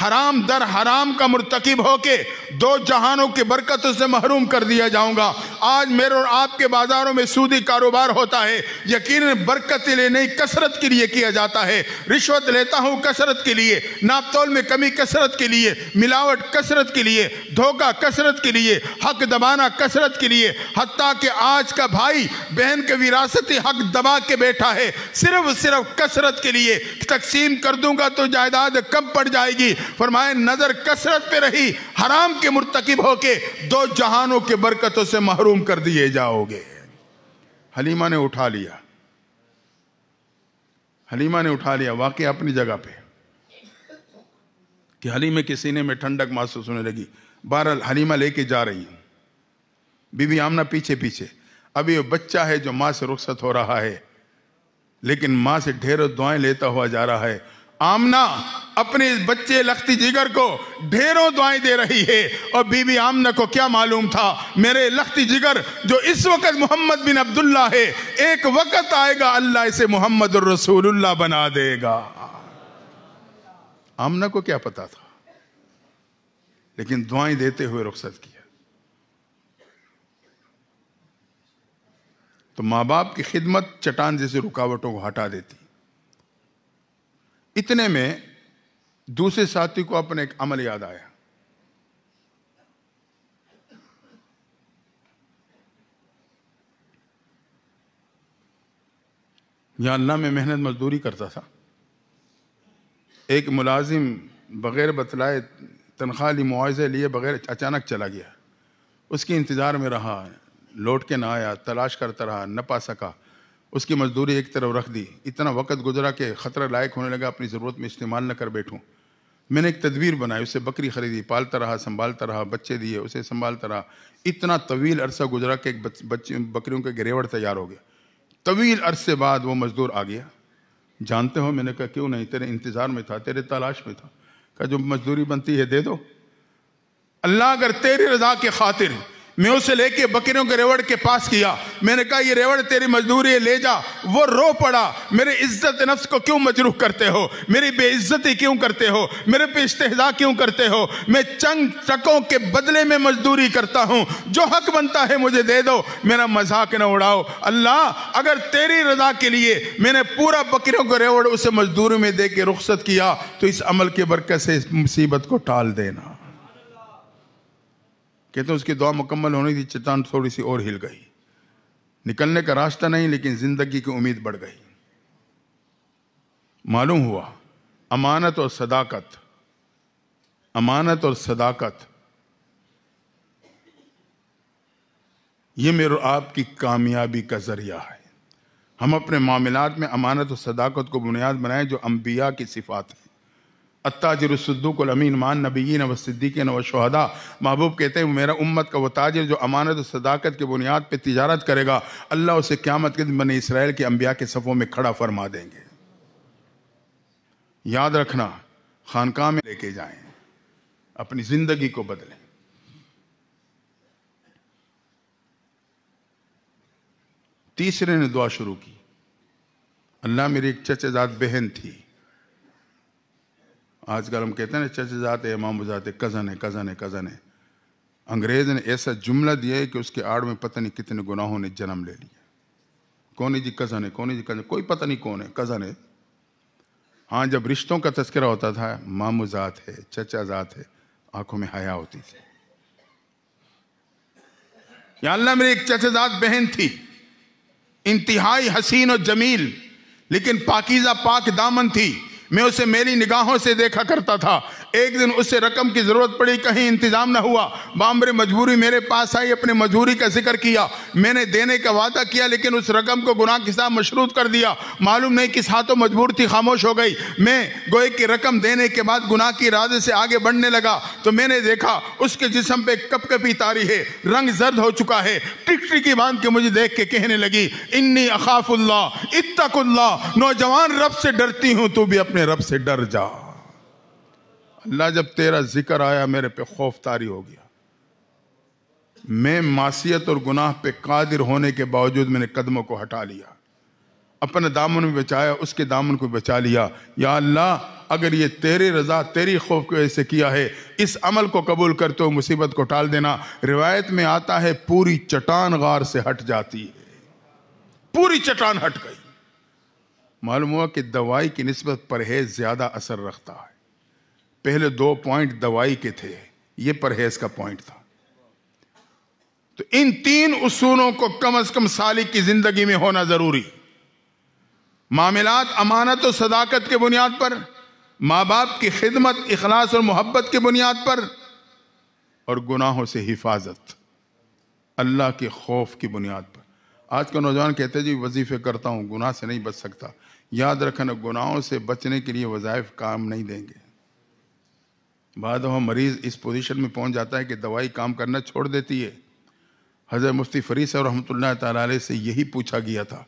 हराम दर हराम का मुरतकब होके दो जहानों की बरकतों से महरूम कर दिया जाऊंगा आज मेरे और आपके बाजारों में सूदी कारोबार होता है यकीन बरकत लिए नहीं कसरत के लिए किया जाता है रिश्वत लेता हूँ कसरत के लिए नापतोल में कमी कसरत के लिए मिलावट कसरत के लिए धोखा कसरत के लिए हक दबाना कसरत के लिए हती कि आज का भाई बहन के विरासती हक दबा के बैठा है सिर्फ सिर्फ कसरत के लिए तकसीम कर दूंगा तो जायदाद कम पड़ जाएगी फरमाए नजर कसरत पे रही हराम के मुरतकब होके दो जहानों के बरकतों से महरूम कर दिए जाओगे हलीमा ने उठा लिया हलीमा ने उठा लिया वाकई अपनी जगह पे कि हलीमे के सीने में ठंडक महसूस होने लगी बहरल हलीमा लेके जा रही हूं बीबी आमना पीछे पीछे अभी वो बच्चा है जो माँ से रुख्सत हो रहा है लेकिन माँ से ढेरों दुआएं लेता हुआ जा रहा है आमना अपने बच्चे लखती जिगर को ढेरों दुआएं दे रही है और बीबी आमना को क्या मालूम था मेरे लखती जिगर जो इस वक्त मोहम्मद बिन अब्दुल्ला है एक वक्त आएगा अल्लाह इसे मोहम्मद रसूलुल्लाह बना देगा आमना को क्या पता था लेकिन दुआएं देते हुए रुख्सत किया तो मां बाप की खिदमत चटान जैसी रुकावटों को हटा देती इतने में दूसरे साथी को अपने एक अमल याद आया यहां अल्लाह में मेहनत मजदूरी करता था एक मुलाजिम बगैर बतलाए तनख्वाह ली मुआवजे लिए बगैर अचानक चला गया उसके इंतज़ार में रहा लौट के ना आया तलाश करता रहा न पा सका उसकी मजदूरी एक तरफ रख दी इतना वक्त गुजरा के ख़तरा लायक होने लगा अपनी ज़रूरत में इस्तेमाल न कर बैठूँ मैंने एक तदवीर बनाई उसे बकरी ख़रीदी पालता रहा संभालता रहा बच्चे दिए उसे संभालता रहा इतना तवील अरसा गुजरा के एक बच्चे बकरियों के गिरेवड़ तैयार हो गया तवील अरसे बाद वो मज़दूर आ गया जानते हो मैंने कहा क्यों नहीं तेरे इंतज़ार में था तेरे तलाश में था कहा जो मजदूरी बनती है दे दो अल्लाह अगर तेरी रजा के खातिर मैं उसे लेके बकरियों के रेवड़ के पास किया मैंने कहा ये रेवड़ तेरी मजदूरी है ले जा वो रो पड़ा मेरे इज्जत नफ्स को क्यों मजरूह करते हो मेरी बेइज्जती क्यों करते हो मेरे पे इस्तेजा क्यों करते हो मैं चंग चकों के बदले में मजदूरी करता हूँ जो हक बनता है मुझे दे दो मेरा मजाक न उड़ाओ अल्लाह अगर तेरी रजा के लिए मैंने पूरा बकरियों का रेवड़ उसे मजदूरी में दे के रुख्सत किया तो इस अमल के बरकत से इस मुसीबत को टाल देना कहते हैं उसकी दुआ मुकम्मल होने की चितान थोड़ी सी और हिल गई निकलने का रास्ता नहीं लेकिन ज़िंदगी की उम्मीद बढ़ गई मालूम हुआ अमानत और सदाकत अमानत और सदाकत ये मेरे आपकी कामयाबी का ज़रिया है हम अपने मामलात में अमानत और सदाकत को बुनियाद बनाएं जो अंबिया की सिफात है अत्ताजरसद्दूकल अमीन मान नबी नबीन वसिद्दीकिन शहदा महबूब कहते हैं मेरा उम्मत का वो ताजर जो अमानत और सदाकत की बुनियाद पर तजारत करेगा अल्लाह उसे क्यामत के दिन बने इसराइल के अम्बिया के सफ़ों में खड़ा फरमा देंगे याद रखना खानका में लेके जाएं अपनी ज़िंदगी को बदलें तीसरे ने दुआ शुरू की अल्लाह मेरी एक चचेजाद बहन थी आजकल हम कहते हैं ना चचे जाते मामू जाते कज़न है कज़न है कज़न है अंग्रेज़ ने ऐसा जुमला दिया है कि उसके आड़ में पता नहीं कितने गुनाहों ने जन्म ले लिया कौन है जी कज़न है कौन है जी कज़न कोई पता नहीं कौन है कज़न है हाँ जब रिश्तों का तस्करा होता था मामू ज़ात है चचा ज़ात है आंखों में हया होती थी यहाँ अल्लाह मेरी एक चचेजात बहन थी इंतहाई हसीन और जमील लेकिन पाकिजा पाक दामन थी मैं उसे मेरी निगाहों से देखा करता था एक दिन उससे रकम की ज़रूरत पड़ी कहीं इंतज़ाम ना हुआ बामरे मजबूरी मेरे पास आई अपने मजबूरी का जिक्र किया मैंने देने का वादा किया लेकिन उस रकम को गुनाह के साथ मशरूत कर दिया मालूम नहीं किस हाथों मजबूर थी खामोश हो गई मैं गोए की रकम देने के बाद गुनाह की इरादे से आगे बढ़ने लगा तो मैंने देखा उसके जिसम पे कपकपी तारी है रंग जर्द हो चुका है टिकटिकी बांध के मुझे देख के कहने लगी इन्नी अखाफुल्ला इतकुल्ला नौजवान रब से डरती हूँ तू भी अपने रब से डर जा अल्लाह जब तेरा जिक्र आया मेरे पे खौफ तारी हो गया मैं मासीत और गुनाह पे कादिर होने के बावजूद मैंने कदमों को हटा लिया अपने दामन में बचाया उसके दामन को बचा लिया या अल्लाह अगर ये तेरी रज़ा तेरी खौफ की वजह से किया है इस अमल को कबूल करते हो मुसीबत को टाल देना रिवायत में आता है पूरी चट्टान गार से हट जाती है पूरी चट्टान हट गई मालूम हुआ कि दवाई की नस्बत परहेज ज़्यादा असर रखता है पहले दो पॉइंट दवाई के थे ये परहेज का पॉइंट था तो इन तीन उसूलों को कम अज कम सालिक की जिंदगी में होना जरूरी मामलात अमानत और सदाकत के बुनियाद पर मां बाप की खिदमत इखलास और मोहब्बत की बुनियाद पर और गुनाहों से हिफाजत अल्लाह के खौफ की बुनियाद पर आज का नौजवान कहते जी वजीफे करता हूं गुनाह से नहीं बच सकता याद रखना गुनाहों से बचने के लिए वजायफ काम नहीं देंगे बाद वहाँ मरीज इस पोजीशन में पहुंच जाता है कि दवाई काम करना छोड़ देती है हज़रत मुफ्ती फरीस और रहमतुल्लाह ताली से यही पूछा गया था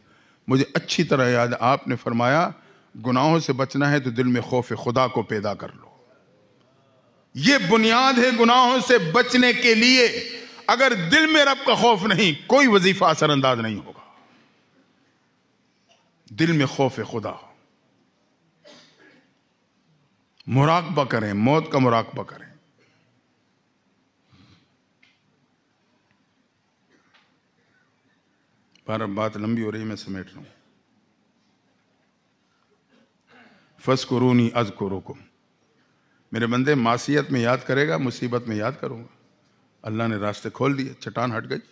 मुझे अच्छी तरह याद आपने फरमाया गुनाहों से बचना है तो दिल में खौफ खुदा को पैदा कर लो ये बुनियाद है गुनाहों से बचने के लिए अगर दिल में रब का खौफ नहीं कोई वजीफा असरअंदाज नहीं होगा दिल में खौफ खुदा हो मुराकबा करें मौत का मुराकबा करें पर बात लंबी हो रही मैं समेट रहा हूं फसकुरूनी अज को मेरे बंदे मासीत में याद करेगा मुसीबत में याद करूंगा अल्लाह ने रास्ते खोल दिए चटान हट गई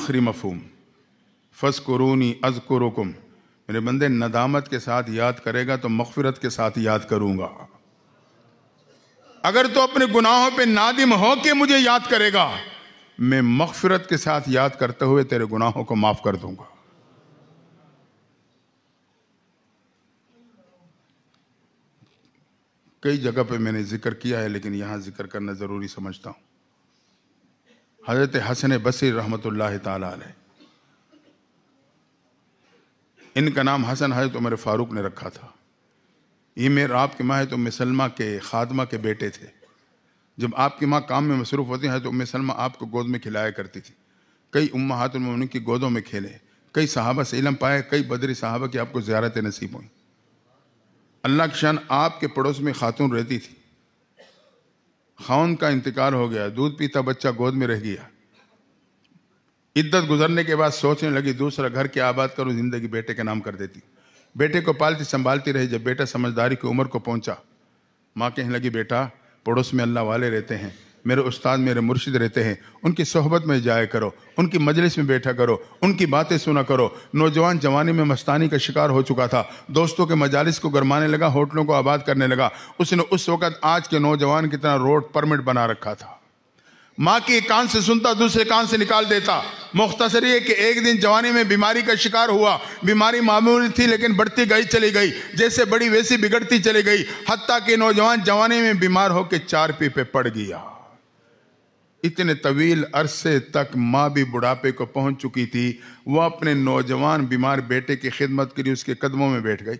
आखिरी मफहूम फसकुरूनी अज को मेरे बंदे नदामत के साथ याद करेगा तो मखफरत के साथ याद करूंगा अगर तो अपने गुनाहों पे नादिम हो के मुझे याद करेगा मैं मखफरत के साथ याद करते हुए तेरे गुनाहों को माफ कर दूंगा कई जगह पे मैंने जिक्र किया है लेकिन यहां जिक्र करना ज़रूरी समझता हूं हज़रत हसन बसी रहमत ला इनका नाम हसन है तो मेरे फारूक ने रखा था ये मेरे आपकी माँ है तो उम सलमा के खादमा के बेटे थे जब आपकी माँ काम में मसरूफ़ होती हैं तो मसलमा सलमा आपको गोद में खिलाया करती थी कई में उनकी गोदों में खेले कई सहाबा से इलम पाए कई बदरी साहबा की आपको ज्यारत नसीब हुई अल्लाह के शान आपके पड़ोस में खातून रहती थी खाउन का इंतकाल हो गया दूध पीता बच्चा गोद में रह गया इद्दत गुजरने के बाद सोचने लगी दूसरा घर की आबाद करूं जिंदगी बेटे के नाम कर देती बेटे को पालती संभालती रही जब बेटा समझदारी की उम्र को पहुंचा माँ कहने लगी बेटा पड़ोस में अल्लाह वाले रहते हैं मेरे उस्ताद मेरे मुर्शिद रहते हैं उनकी सोहबत में जाया करो उनकी मजलिस में बैठा करो उनकी बातें सुना करो नौजवान जवानी में मस्तानी का शिकार हो चुका था दोस्तों के मजालिस को गरमाने लगा होटलों को आबाद करने लगा उसने उस वक़्त आज के नौजवान की तरह रोड परमिट बना रखा था माँ की कान से सुनता दूसरे कान से निकाल देता मुख्तसर ये कि एक दिन जवानी में बीमारी का शिकार हुआ बीमारी मामूली थी लेकिन बढ़ती गई चली गई जैसे बड़ी वैसी बिगड़ती चली गई हती के नौजवान जवानी में बीमार होकर चार पी पे पड़ गया इतने तवील अरसे तक माँ भी बुढ़ापे को पहुंच चुकी थी वह अपने नौजवान बीमार बेटे की खिदमत के लिए उसके कदमों में बैठ गई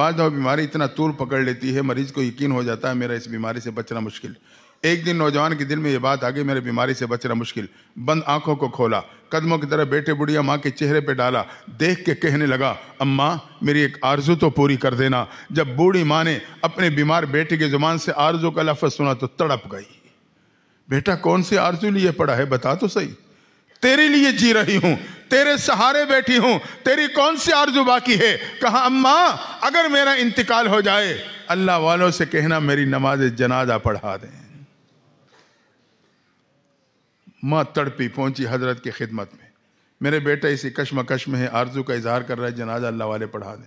बाद बीमारी इतना तूर पकड़ लेती है मरीज को यकीन हो जाता है मेरा इस बीमारी से बचना मुश्किल है एक दिन नौजवान के दिल में ये बात आ गई मेरे बीमारी से बचना मुश्किल बंद आंखों को खोला कदमों की तरह बेटे बुढ़िया माँ के चेहरे पे डाला देख के कहने लगा अम्मा मेरी एक आरजू तो पूरी कर देना जब बूढ़ी माँ ने अपने बीमार बेटे की जुबान से आरजू का लफज सुना तो तड़प गई बेटा कौन से आरजू लिए पड़ा है बता तो सही तेरे लिए जी रही हूं तेरे सहारे बैठी हूं तेरी कौन सी आरजू बाकी है कहा अम्मा अगर मेरा इंतकाल हो जाए अल्लाह वालों से कहना मेरी नमाज जनाजा पढ़ा दें माँ तड़पी पहुंची हजरत की खिदमत में मेरे बेटा इसी कश्म में है आरजू का इजहार कर रहा है जनाजा अल्लाह वाले पढ़ा दें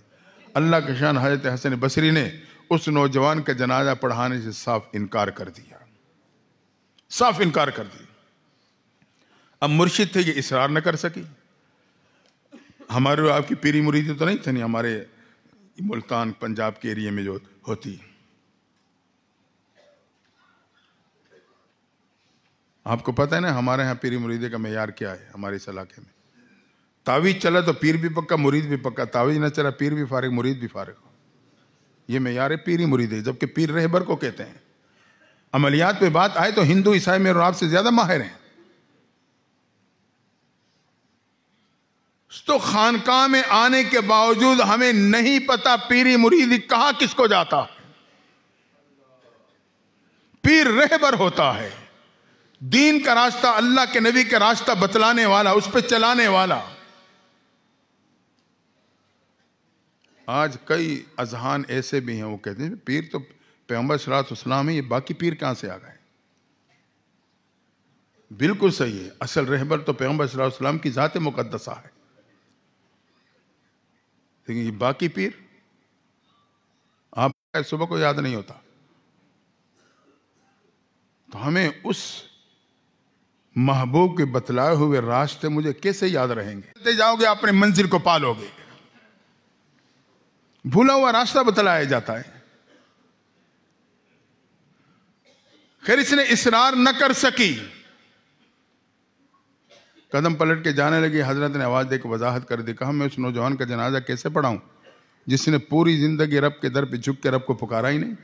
अल्लाह के शान हजरत हसन बसरी ने उस नौजवान का जनाजा पढ़ाने से साफ इनकार कर दिया साफ इनकार कर दिया अब मुर्शिद थे ये इसरार न कर सकी हमारे आपकी पीरी मुरीदी तो नहीं थी नहीं हमारे मुल्तान पंजाब के एरिए में जो होती है आपको पता है ना हमारे यहाँ पीरी मुरीदे का मैार क्या है हमारे इस इलाके में तावीज चला तो पीर भी पक्का मुरीद भी पक्का तावीज ना चला पीर भी फारिग मुरीद भी हो ये मैार है पीरी मुरीदे जबकि पीर रहबर को कहते हैं अमलियात पे बात आए तो हिंदू ईसाई में और आपसे ज़्यादा माहिर हैं तो खानका में आने के बावजूद हमें नहीं पता पीरी मुरीद कहाँ किसको जाता है पीर रहबर होता है दीन का रास्ता अल्लाह के नबी का रास्ता बतलाने वाला उस पर चलाने वाला आज कई अजहान ऐसे भी हैं वो कहते हैं पीर तो पैम्बर सलातम है ये बाकी पीर कहां से आ गए बिल्कुल सही है असल रहबर तो पैम्बर सलाम की ज़ात मुकदसा है लेकिन ये बाकी पीर आप सुबह को याद नहीं होता तो हमें उस महबूब के बतलाए हुए रास्ते मुझे कैसे याद रहेंगे चलते जाओगे अपने मंजिल को पालोगे भूला हुआ रास्ता बतलाया जाता है खैर इसने इसरार न कर सकी कदम पलट के जाने लगी हजरत ने आवाज़ देकर वजाहत कर दी कहा मैं उस नौजवान का जनाजा कैसे पढ़ाऊं जिसने पूरी जिंदगी रब के दर पे झुक के रब को पुकारा ही नहीं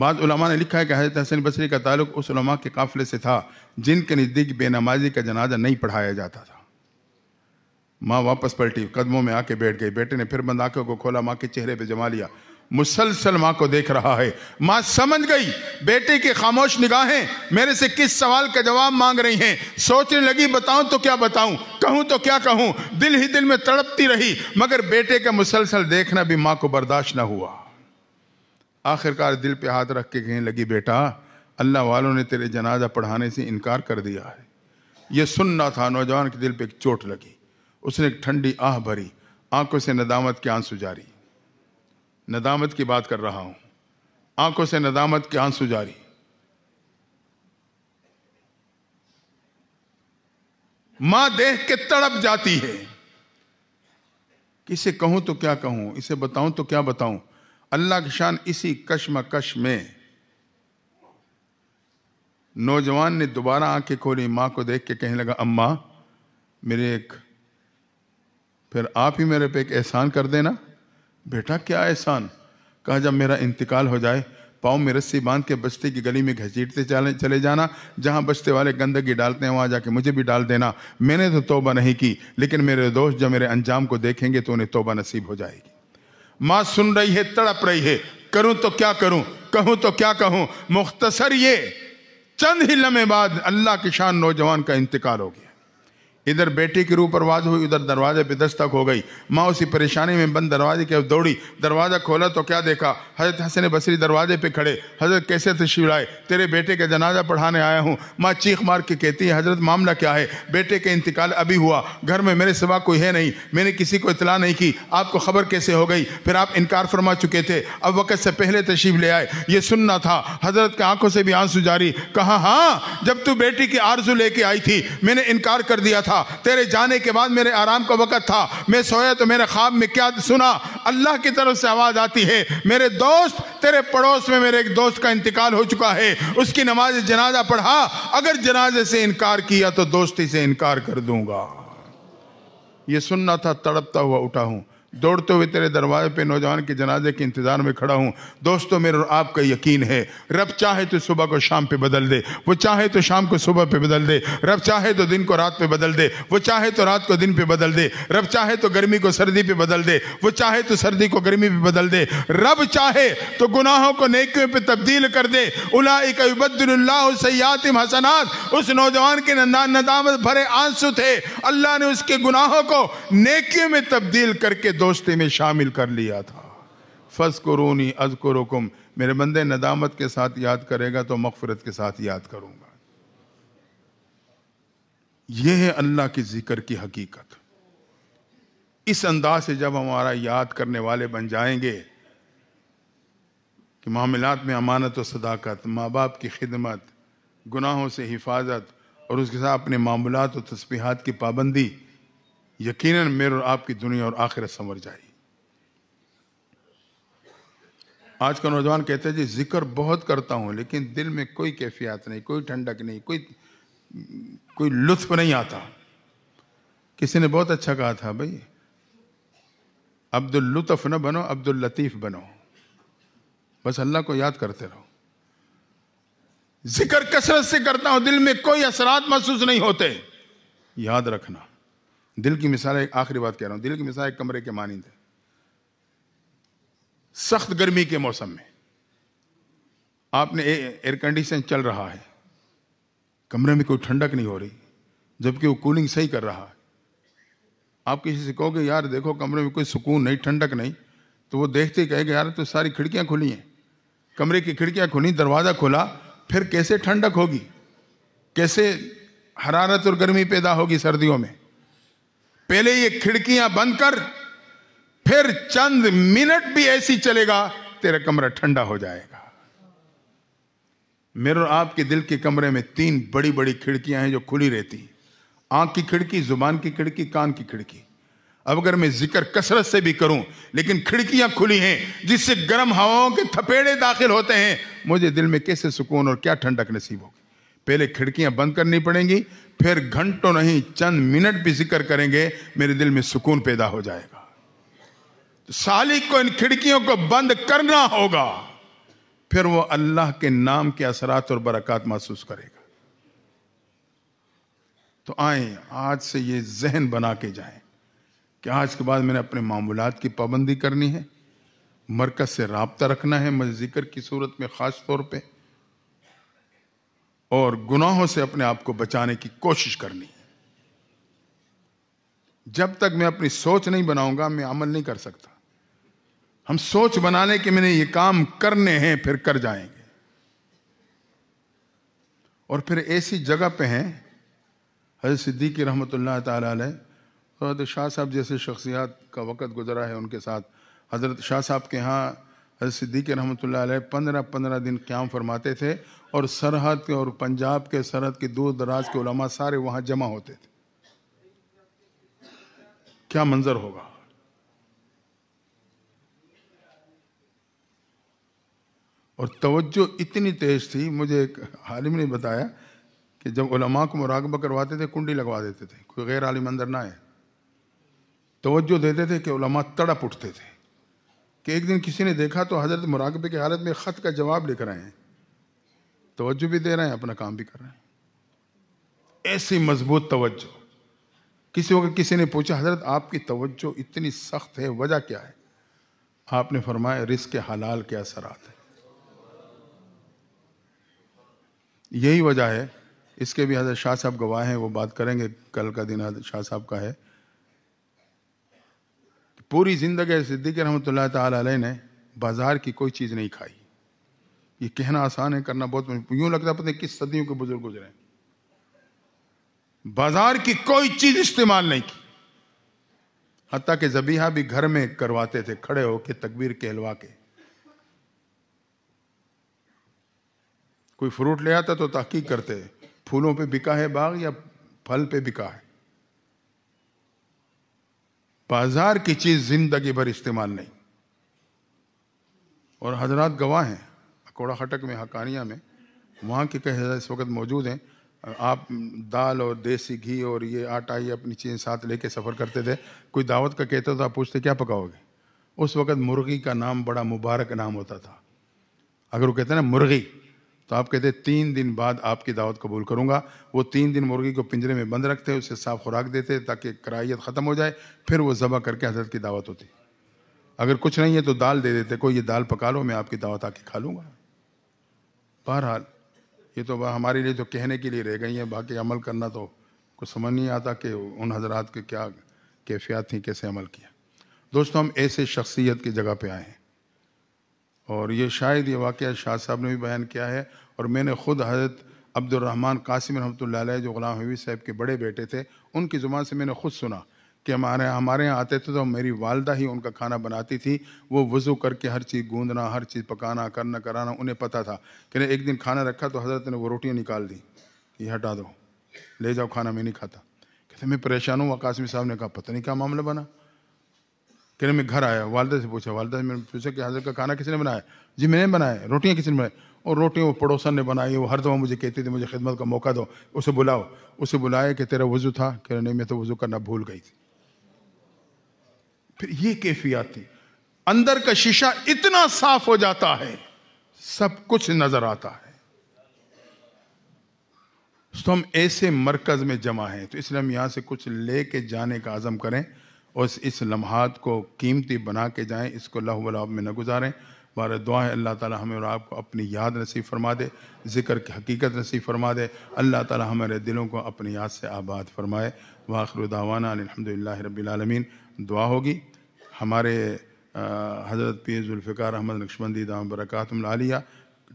बाद उलमा ने लिखा है कि हजरत हसन बसरी का ताल्लुक उस उलमा के काफ़िले से था जिनके नज़दीक बेनमाजी का जनाजा नहीं पढ़ाया जाता था माँ वापस पलटी कदमों में आके बैठ गई बेटे ने फिर बंद आंखों को खोला माँ के चेहरे पे जमा लिया मुसलसल माँ को देख रहा है माँ समझ गई बेटे की खामोश निगाहें मेरे से किस सवाल का जवाब मांग रही हैं सोचने लगी बताऊं तो क्या बताऊं कहूं तो क्या कहूं दिल ही दिल में तड़पती रही मगर बेटे का मुसलसल देखना भी माँ को बर्दाश्त ना हुआ आखिरकार दिल पे हाथ रख के कहने लगी बेटा अल्लाह वालों ने तेरे जनाजा पढ़ाने से इनकार कर दिया है यह सुनना था नौजवान के दिल पे एक चोट लगी उसने एक ठंडी आह भरी आंखों से नदामत के आंसू जारी नदामत की बात कर रहा हूं आंखों से नदामत के आंसू जारी मां देख के तड़प जाती है किसे कहूं तो क्या कहूं इसे बताऊं तो क्या बताऊं अल्लाह की शान इसी कश्मकश में नौजवान ने दोबारा आंखें खोली माँ को देख के कहने लगा अम्मा मेरे एक फिर आप ही मेरे पे एक एहसान कर देना बेटा क्या एहसान कहा जब मेरा इंतकाल हो जाए पाँव में रस्सी बांध के बस्ती की गली में घसीटते चले चले जाना जहाँ बस्ते वाले गंदगी डालते हैं वहाँ जाके मुझे भी डाल देना मैंने तो तौबा नहीं की लेकिन मेरे दोस्त जब मेरे अंजाम को देखेंगे तो उन्हें तौबा नसीब हो जाएगी माँ सुन रही है तड़प रही है करूं तो क्या करूं कहूं तो क्या कहूं मुख्तसर ये चंद ही लम्हे बाद अल्लाह किसान नौजवान का इंतकाल हो गया इधर बेटे के रूप आवाज हुई उधर दरवाजे पे दस्तक हो गई माँ उसी परेशानी में बंद दरवाजे की दौड़ी दरवाज़ा खोला तो क्या देखा हजरत हसन बसरी दरवाजे पे खड़े हजरत कैसे तशीव लाए तेरे बेटे का जनाजा पढ़ाने आया हूँ माँ चीख मार के कहती है हजरत मामला क्या है बेटे का इंतकाल अभी हुआ घर में मेरे सिवा कोई है नहीं मैंने किसी को इतला नहीं की आपको खबर कैसे हो गई फिर आप इनकार फरमा चुके थे अब वक़्त से पहले तशीव ले आए ये सुनना था हजरत की आंखों से भी आंसू जारी कहा हाँ जब तू बेटी की आरजू लेके आई थी मैंने इनकार कर दिया था था तेरे जाने के बाद मेरे आराम का वक़्त था मैं सोया तो मेरे ख्वाब में क्या सुना अल्लाह की तरफ से आवाज़ आती है मेरे दोस्त तेरे पड़ोस में मेरे एक दोस्त का इंतकाल हो चुका है उसकी नमाज जनाजा पढ़ा अगर जनाजे से इनकार किया तो दोस्ती से इनकार कर दूंगा ये सुनना था तड़पता हुआ उठा हूँ दौड़ते हुए तेरे दरवाजे पे नौजवान के जनाजे के इंतज़ार में खड़ा हूँ दोस्तों मेरे और आपका यकीन है रब चाहे तो सुबह को शाम पे बदल दे वो चाहे तो शाम को सुबह पे बदल दे रब चाहे तो दिन को रात पे बदल दे वो चाहे तो रात को दिन पे बदल दे रब चाहे तो गर्मी को सर्दी पे बदल दे वो चाहे तो सर्दी को गर्मी पे बदल दे रब चाहे तो गुनाहों को नेकियों पर तब्दील कर दे उलाबद्ला हसनात उस नौजवान के नदामत भरे आंसू थे अल्लाह ने उसके गुनाहों को नेकियों में तब्दील करके दोस्ती में शामिल कर लिया था फस अज अजकुरुकुम मेरे बंदे नदामत के साथ याद करेगा तो मगफरत के साथ याद करूंगा यह है अल्लाह के ज़िक्र की हकीकत इस अंदाज से जब हमारा याद करने वाले बन जाएंगे कि मामलात में अमानत और सदाकत माँ बाप की खिदमत गुनाहों से हिफाजत और उसके साथ अपने मामूलत और तस्बीहात की पाबंदी यकीनन मेरे और आपकी दुनिया और आखिरत संवर जाएगी आज का नौजवान कहते हैं जी जिक्र बहुत करता हूं लेकिन दिल में कोई कैफियत नहीं कोई ठंडक नहीं कोई कोई लुत्फ नहीं आता किसी ने बहुत अच्छा कहा था भाई अब्दुल लुत्फ न बनो अब्दुल लतीफ़ बनो बस अल्लाह को याद करते रहो जिक्र कसरत से करता हूं दिल में कोई असरात महसूस नहीं होते याद रखना दिल की मिसाल एक आखिरी बात कह रहा हूं दिल की मिसाल एक कमरे के मानंद है सख्त गर्मी के मौसम में आपने एयर कंडीशन चल रहा है कमरे में कोई ठंडक नहीं हो रही जबकि वो कूलिंग सही कर रहा है आप किसी से कहोगे यार देखो कमरे में कोई सुकून नहीं ठंडक नहीं तो वो देखते ही कहेगा यार तो सारी खिड़कियां खुली हैं कमरे की खिड़कियां खुली दरवाज़ा खुला फिर कैसे ठंडक होगी कैसे हरारत और गर्मी पैदा होगी सर्दियों में पहले ये खिड़कियां बंद कर फिर चंद मिनट भी ऐसी चलेगा तेरा कमरा ठंडा हो जाएगा मेरे और आपके दिल के कमरे में तीन बड़ी बड़ी खिड़कियां हैं जो खुली रहती आंख की खिड़की जुबान की खिड़की कान की खिड़की अब अगर मैं जिक्र कसरत से भी करूं लेकिन खिड़कियां खुली हैं जिससे गर्म हवाओं के थपेड़े दाखिल होते हैं मुझे दिल में कैसे सुकून और क्या ठंडक नसीब होगी पहले खिड़कियां बंद करनी पड़ेंगी फिर घंटों नहीं चंद मिनट भी जिक्र करेंगे मेरे दिल में सुकून पैदा हो जाएगा सालिक को इन खिड़कियों को बंद करना होगा फिर वो अल्लाह के नाम के असरात और बरक़ात महसूस करेगा तो आए आज से ये जहन बना के जाए कि आज के बाद मैंने अपने मामूलत की पाबंदी करनी है मरकज से रबता रखना है मैं जिक्र की सूरत में ख़ास तौर पर और गुनाहों से अपने आप को बचाने की कोशिश करनी है जब तक मैं अपनी सोच नहीं बनाऊंगा मैं अमल नहीं कर सकता हम सोच बनाने के मैंने ये काम करने हैं फिर कर जाएंगे और फिर ऐसी जगह पे हैं हजरत सिद्दीकी रहमत ला शाह साहब जैसे शख्सियात का वक़्त गुजरा है उनके साथ हज़रत शाह साहब के यहाँ हजरत सिद्दीकी रहमत ला पंद्रह पंद्रह दिन क्याम फरमाते थे और सरहद के और पंजाब के सरहद के दूर दराज के उलमा सारे वहाँ जमा होते थे क्या मंजर होगा और तवज्जो इतनी तेज थी मुझे एक हालिम ने बताया कि जब उलमा को मुराकबा करवाते थे कुंडी लगवा देते थे कोई गैर आलिम अंदर ना आए तवज्जो देते थे कि उलमा तड़प उठते थे कि एक दिन किसी ने देखा तो हजरत मुराकबे की हालत में ख़त का जवाब लिख रहे हैं तवज्जो भी दे रहे हैं अपना काम भी कर रहे हैं ऐसी मजबूत तवज्जो किसी को किसी ने पूछा हजरत आपकी तवज्जो इतनी सख्त है वजह क्या है आपने फरमाया रिस्क के हलाल के असर है यही वजह है इसके भी हजरत शाह साहब गवाह हैं वो बात करेंगे कल का दिन हजरत शाह साहब का है पूरी ज़िंदगी सिद्दीक रहमत ला ने बाज़ार की कोई चीज़ नहीं खाई ये कहना आसान है करना बहुत यूं लगता है पता किस सदियों के बुजुर्ग गुजरे बाजार की कोई चीज इस्तेमाल नहीं की हती के जबीहा भी घर में करवाते थे खड़े होके तकबीर कहलवा के कोई फ्रूट ले आता तो तहकीक करते फूलों पे बिका है बाग या फल पे बिका है बाजार की चीज जिंदगी भर इस्तेमाल नहीं और हजरत गवाह हैं कोड़ाहटक में हकानिया में वहाँ के कई हज़ार इस वक्त मौजूद हैं आप दाल और देसी घी और ये आटा ये अपनी चीज़ें साथ लेके सफ़र करते थे कोई दावत का कहता तो आप पूछते क्या पकाओगे उस वक्त मुर्गी का नाम बड़ा मुबारक नाम होता था अगर वो कहते ना मुर्गी तो आप कहते तीन दिन बाद आपकी दावत कबूल करूँगा वो तीन दिन मुर्गी को पिंजरे में बंद रखते उसे साफ खुराक देते ताकि कराहियत ख़त्म हो जाए फिर वो ज़बा करके हजरत की दावत होती अगर कुछ नहीं है तो दाल दे देते कोई ये दाल पका लो मैं आपकी दावत आके खा लूँगा बहरहाल ये तो हमारे लिए तो कहने के लिए रह गई हैं बाकी अमल करना तो कुछ समझ नहीं आता कि उन हजरात के क्या कैफियात थी कैसे अमल किया दोस्तों हम ऐसे शख्सियत की जगह पे आए हैं और ये शायद ये वाक़ शाह साहब ने भी बयान किया है और मैंने ख़ुद हजरत अब्दुलरहमान कासिम रहमत जो गुलाम हबी साहब के बड़े बेटे थे उनकी ज़ुबान से मैंने खुद सुना कि हमारे हमारे यहाँ आते थे तो मेरी वालदा ही उनका खाना बनाती थी वो वज़ू करके हर चीज़ गूँधना हर चीज़ पकाना करना कराना उन्हें पता था कि एक दिन खाना रखा तो हज़रत ने वो रोटियाँ निकाल दी कि हटा दो ले जाओ खाना मैं नहीं खाता कहते मैं परेशान हूँ वकाशमी साहब ने कहा पता नहीं क्या मामला बना कहने मैं घर आया वालदा से पूछा वालदा से मैंने पूछा कि हजरत का खाना किसने बनाया जी मैंने बनाया रोटियाँ किसने बनाई और रोटियाँ वो पड़ोसन ने बनाई वो हर दफ़ा मुझे कहती थी मुझे खिदमत का मौका दो उसे बुलाओ उसे बुलाया कि तेरा वज़ू था कह रहे नहीं मैं तो वज़ू करना भूल गई थी फिर ये कैफियाती अंदर का शीशा इतना साफ हो जाता है सब कुछ नजर आता है तो हम ऐसे मरकज में जमा हैं तो इसलिए हम यहाँ से कुछ ले के जाने का आज़म करें और इस, इस लम्हात को कीमती बना के जाएं इसको लह में न गुजारें बार दुआ है अल्लाह ताला हमें और आपको अपनी याद नसीब फरमा दे ज़िक्र की हकीकत नसीब फरमा दे अल्लाह ताला हमारे दिलों को अपनी याद से आबाद फरमाए वाखर दावाना अलहमदिल्ला रबीआलमीन दुआ होगी हमारे हज़रत पी जुल्फ़िकार अहमद नक्शबंदी दाम बरक़ातमलिया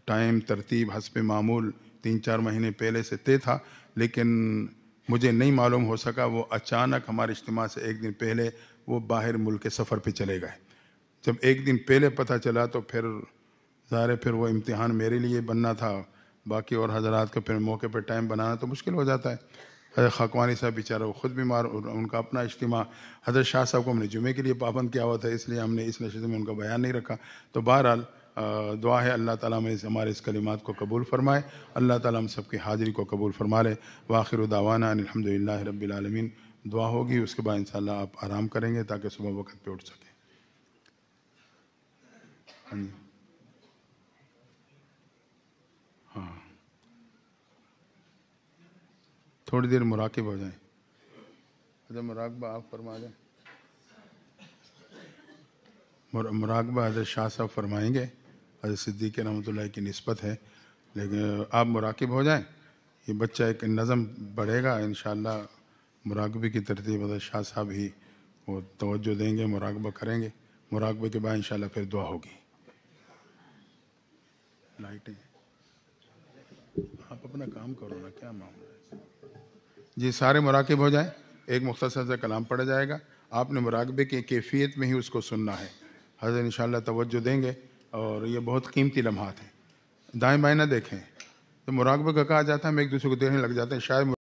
टाइम तरतीब हसब मामूल तीन चार महीने पहले से तय था लेकिन मुझे नहीं मालूम हो सका वो अचानक हमारे इज्तम से एक दिन पहले वो बाहर मुल्क के सफ़र पे चले गए जब एक दिन पहले पता चला तो फिर ज़ाहिर फिर वो इम्तहान मेरे लिए बनना था बाकी और हजरात का फिर मौके पर टाइम बनाना तो मुश्किल हो जाता है हजरत खाकवानी साहब बेचारा वो ख़ुद बीमार और उनका अपना इज्तम हजरत शाह साहब को हमने जुमे के लिए पाबंद किया हुआ था इसलिए हमने इस नशे में उनका बयान नहीं रखा तो बहरहाल दुआ है अल्लाह ताला में हमारे इस कलिमात को कबूल फ़रमाए अल्लाह ताला हम सबकी हाज़िरी को कबूल फ़रमा ले वाखिर दावाना अलहमदिल्ला रबालमीन दुआ होगी उसके बाद इन आप आराम करेंगे ताकि सुबह वक्त पर उठ सकें हाँ जी थोड़ी देर मुराकब हो जाए अच्छा मुराकबा आप फरमा जाए मुराकबा हजरत शाह साहब फरमाएंगे हजरत सिद्दीक रहमत की नस्बत है लेकिन आप मुराकब हो जाएं ये बच्चा एक नज़म बढ़ेगा इन मुराकबे की तरतीब हजरत शाह साहब ही वो तोज्जो देंगे मुराकबा करेंगे मुराकबे के बाद इन फिर दुआ होगी लाइटें आप अपना काम करो ना क्या मामला जी सारे मराकब हो जाए एक मुख्तर सा कलाम पढ़ा जाएगा आपने मुराकबे की कैफियत में ही उसको सुनना है हजर इन तवज्जो देंगे और ये बहुत कीमती लम्हा है दाएँ बाएँ ना देखें तो मुराकबे का कहा जाता है हम एक दूसरे को देखने लग जाते हैं शायद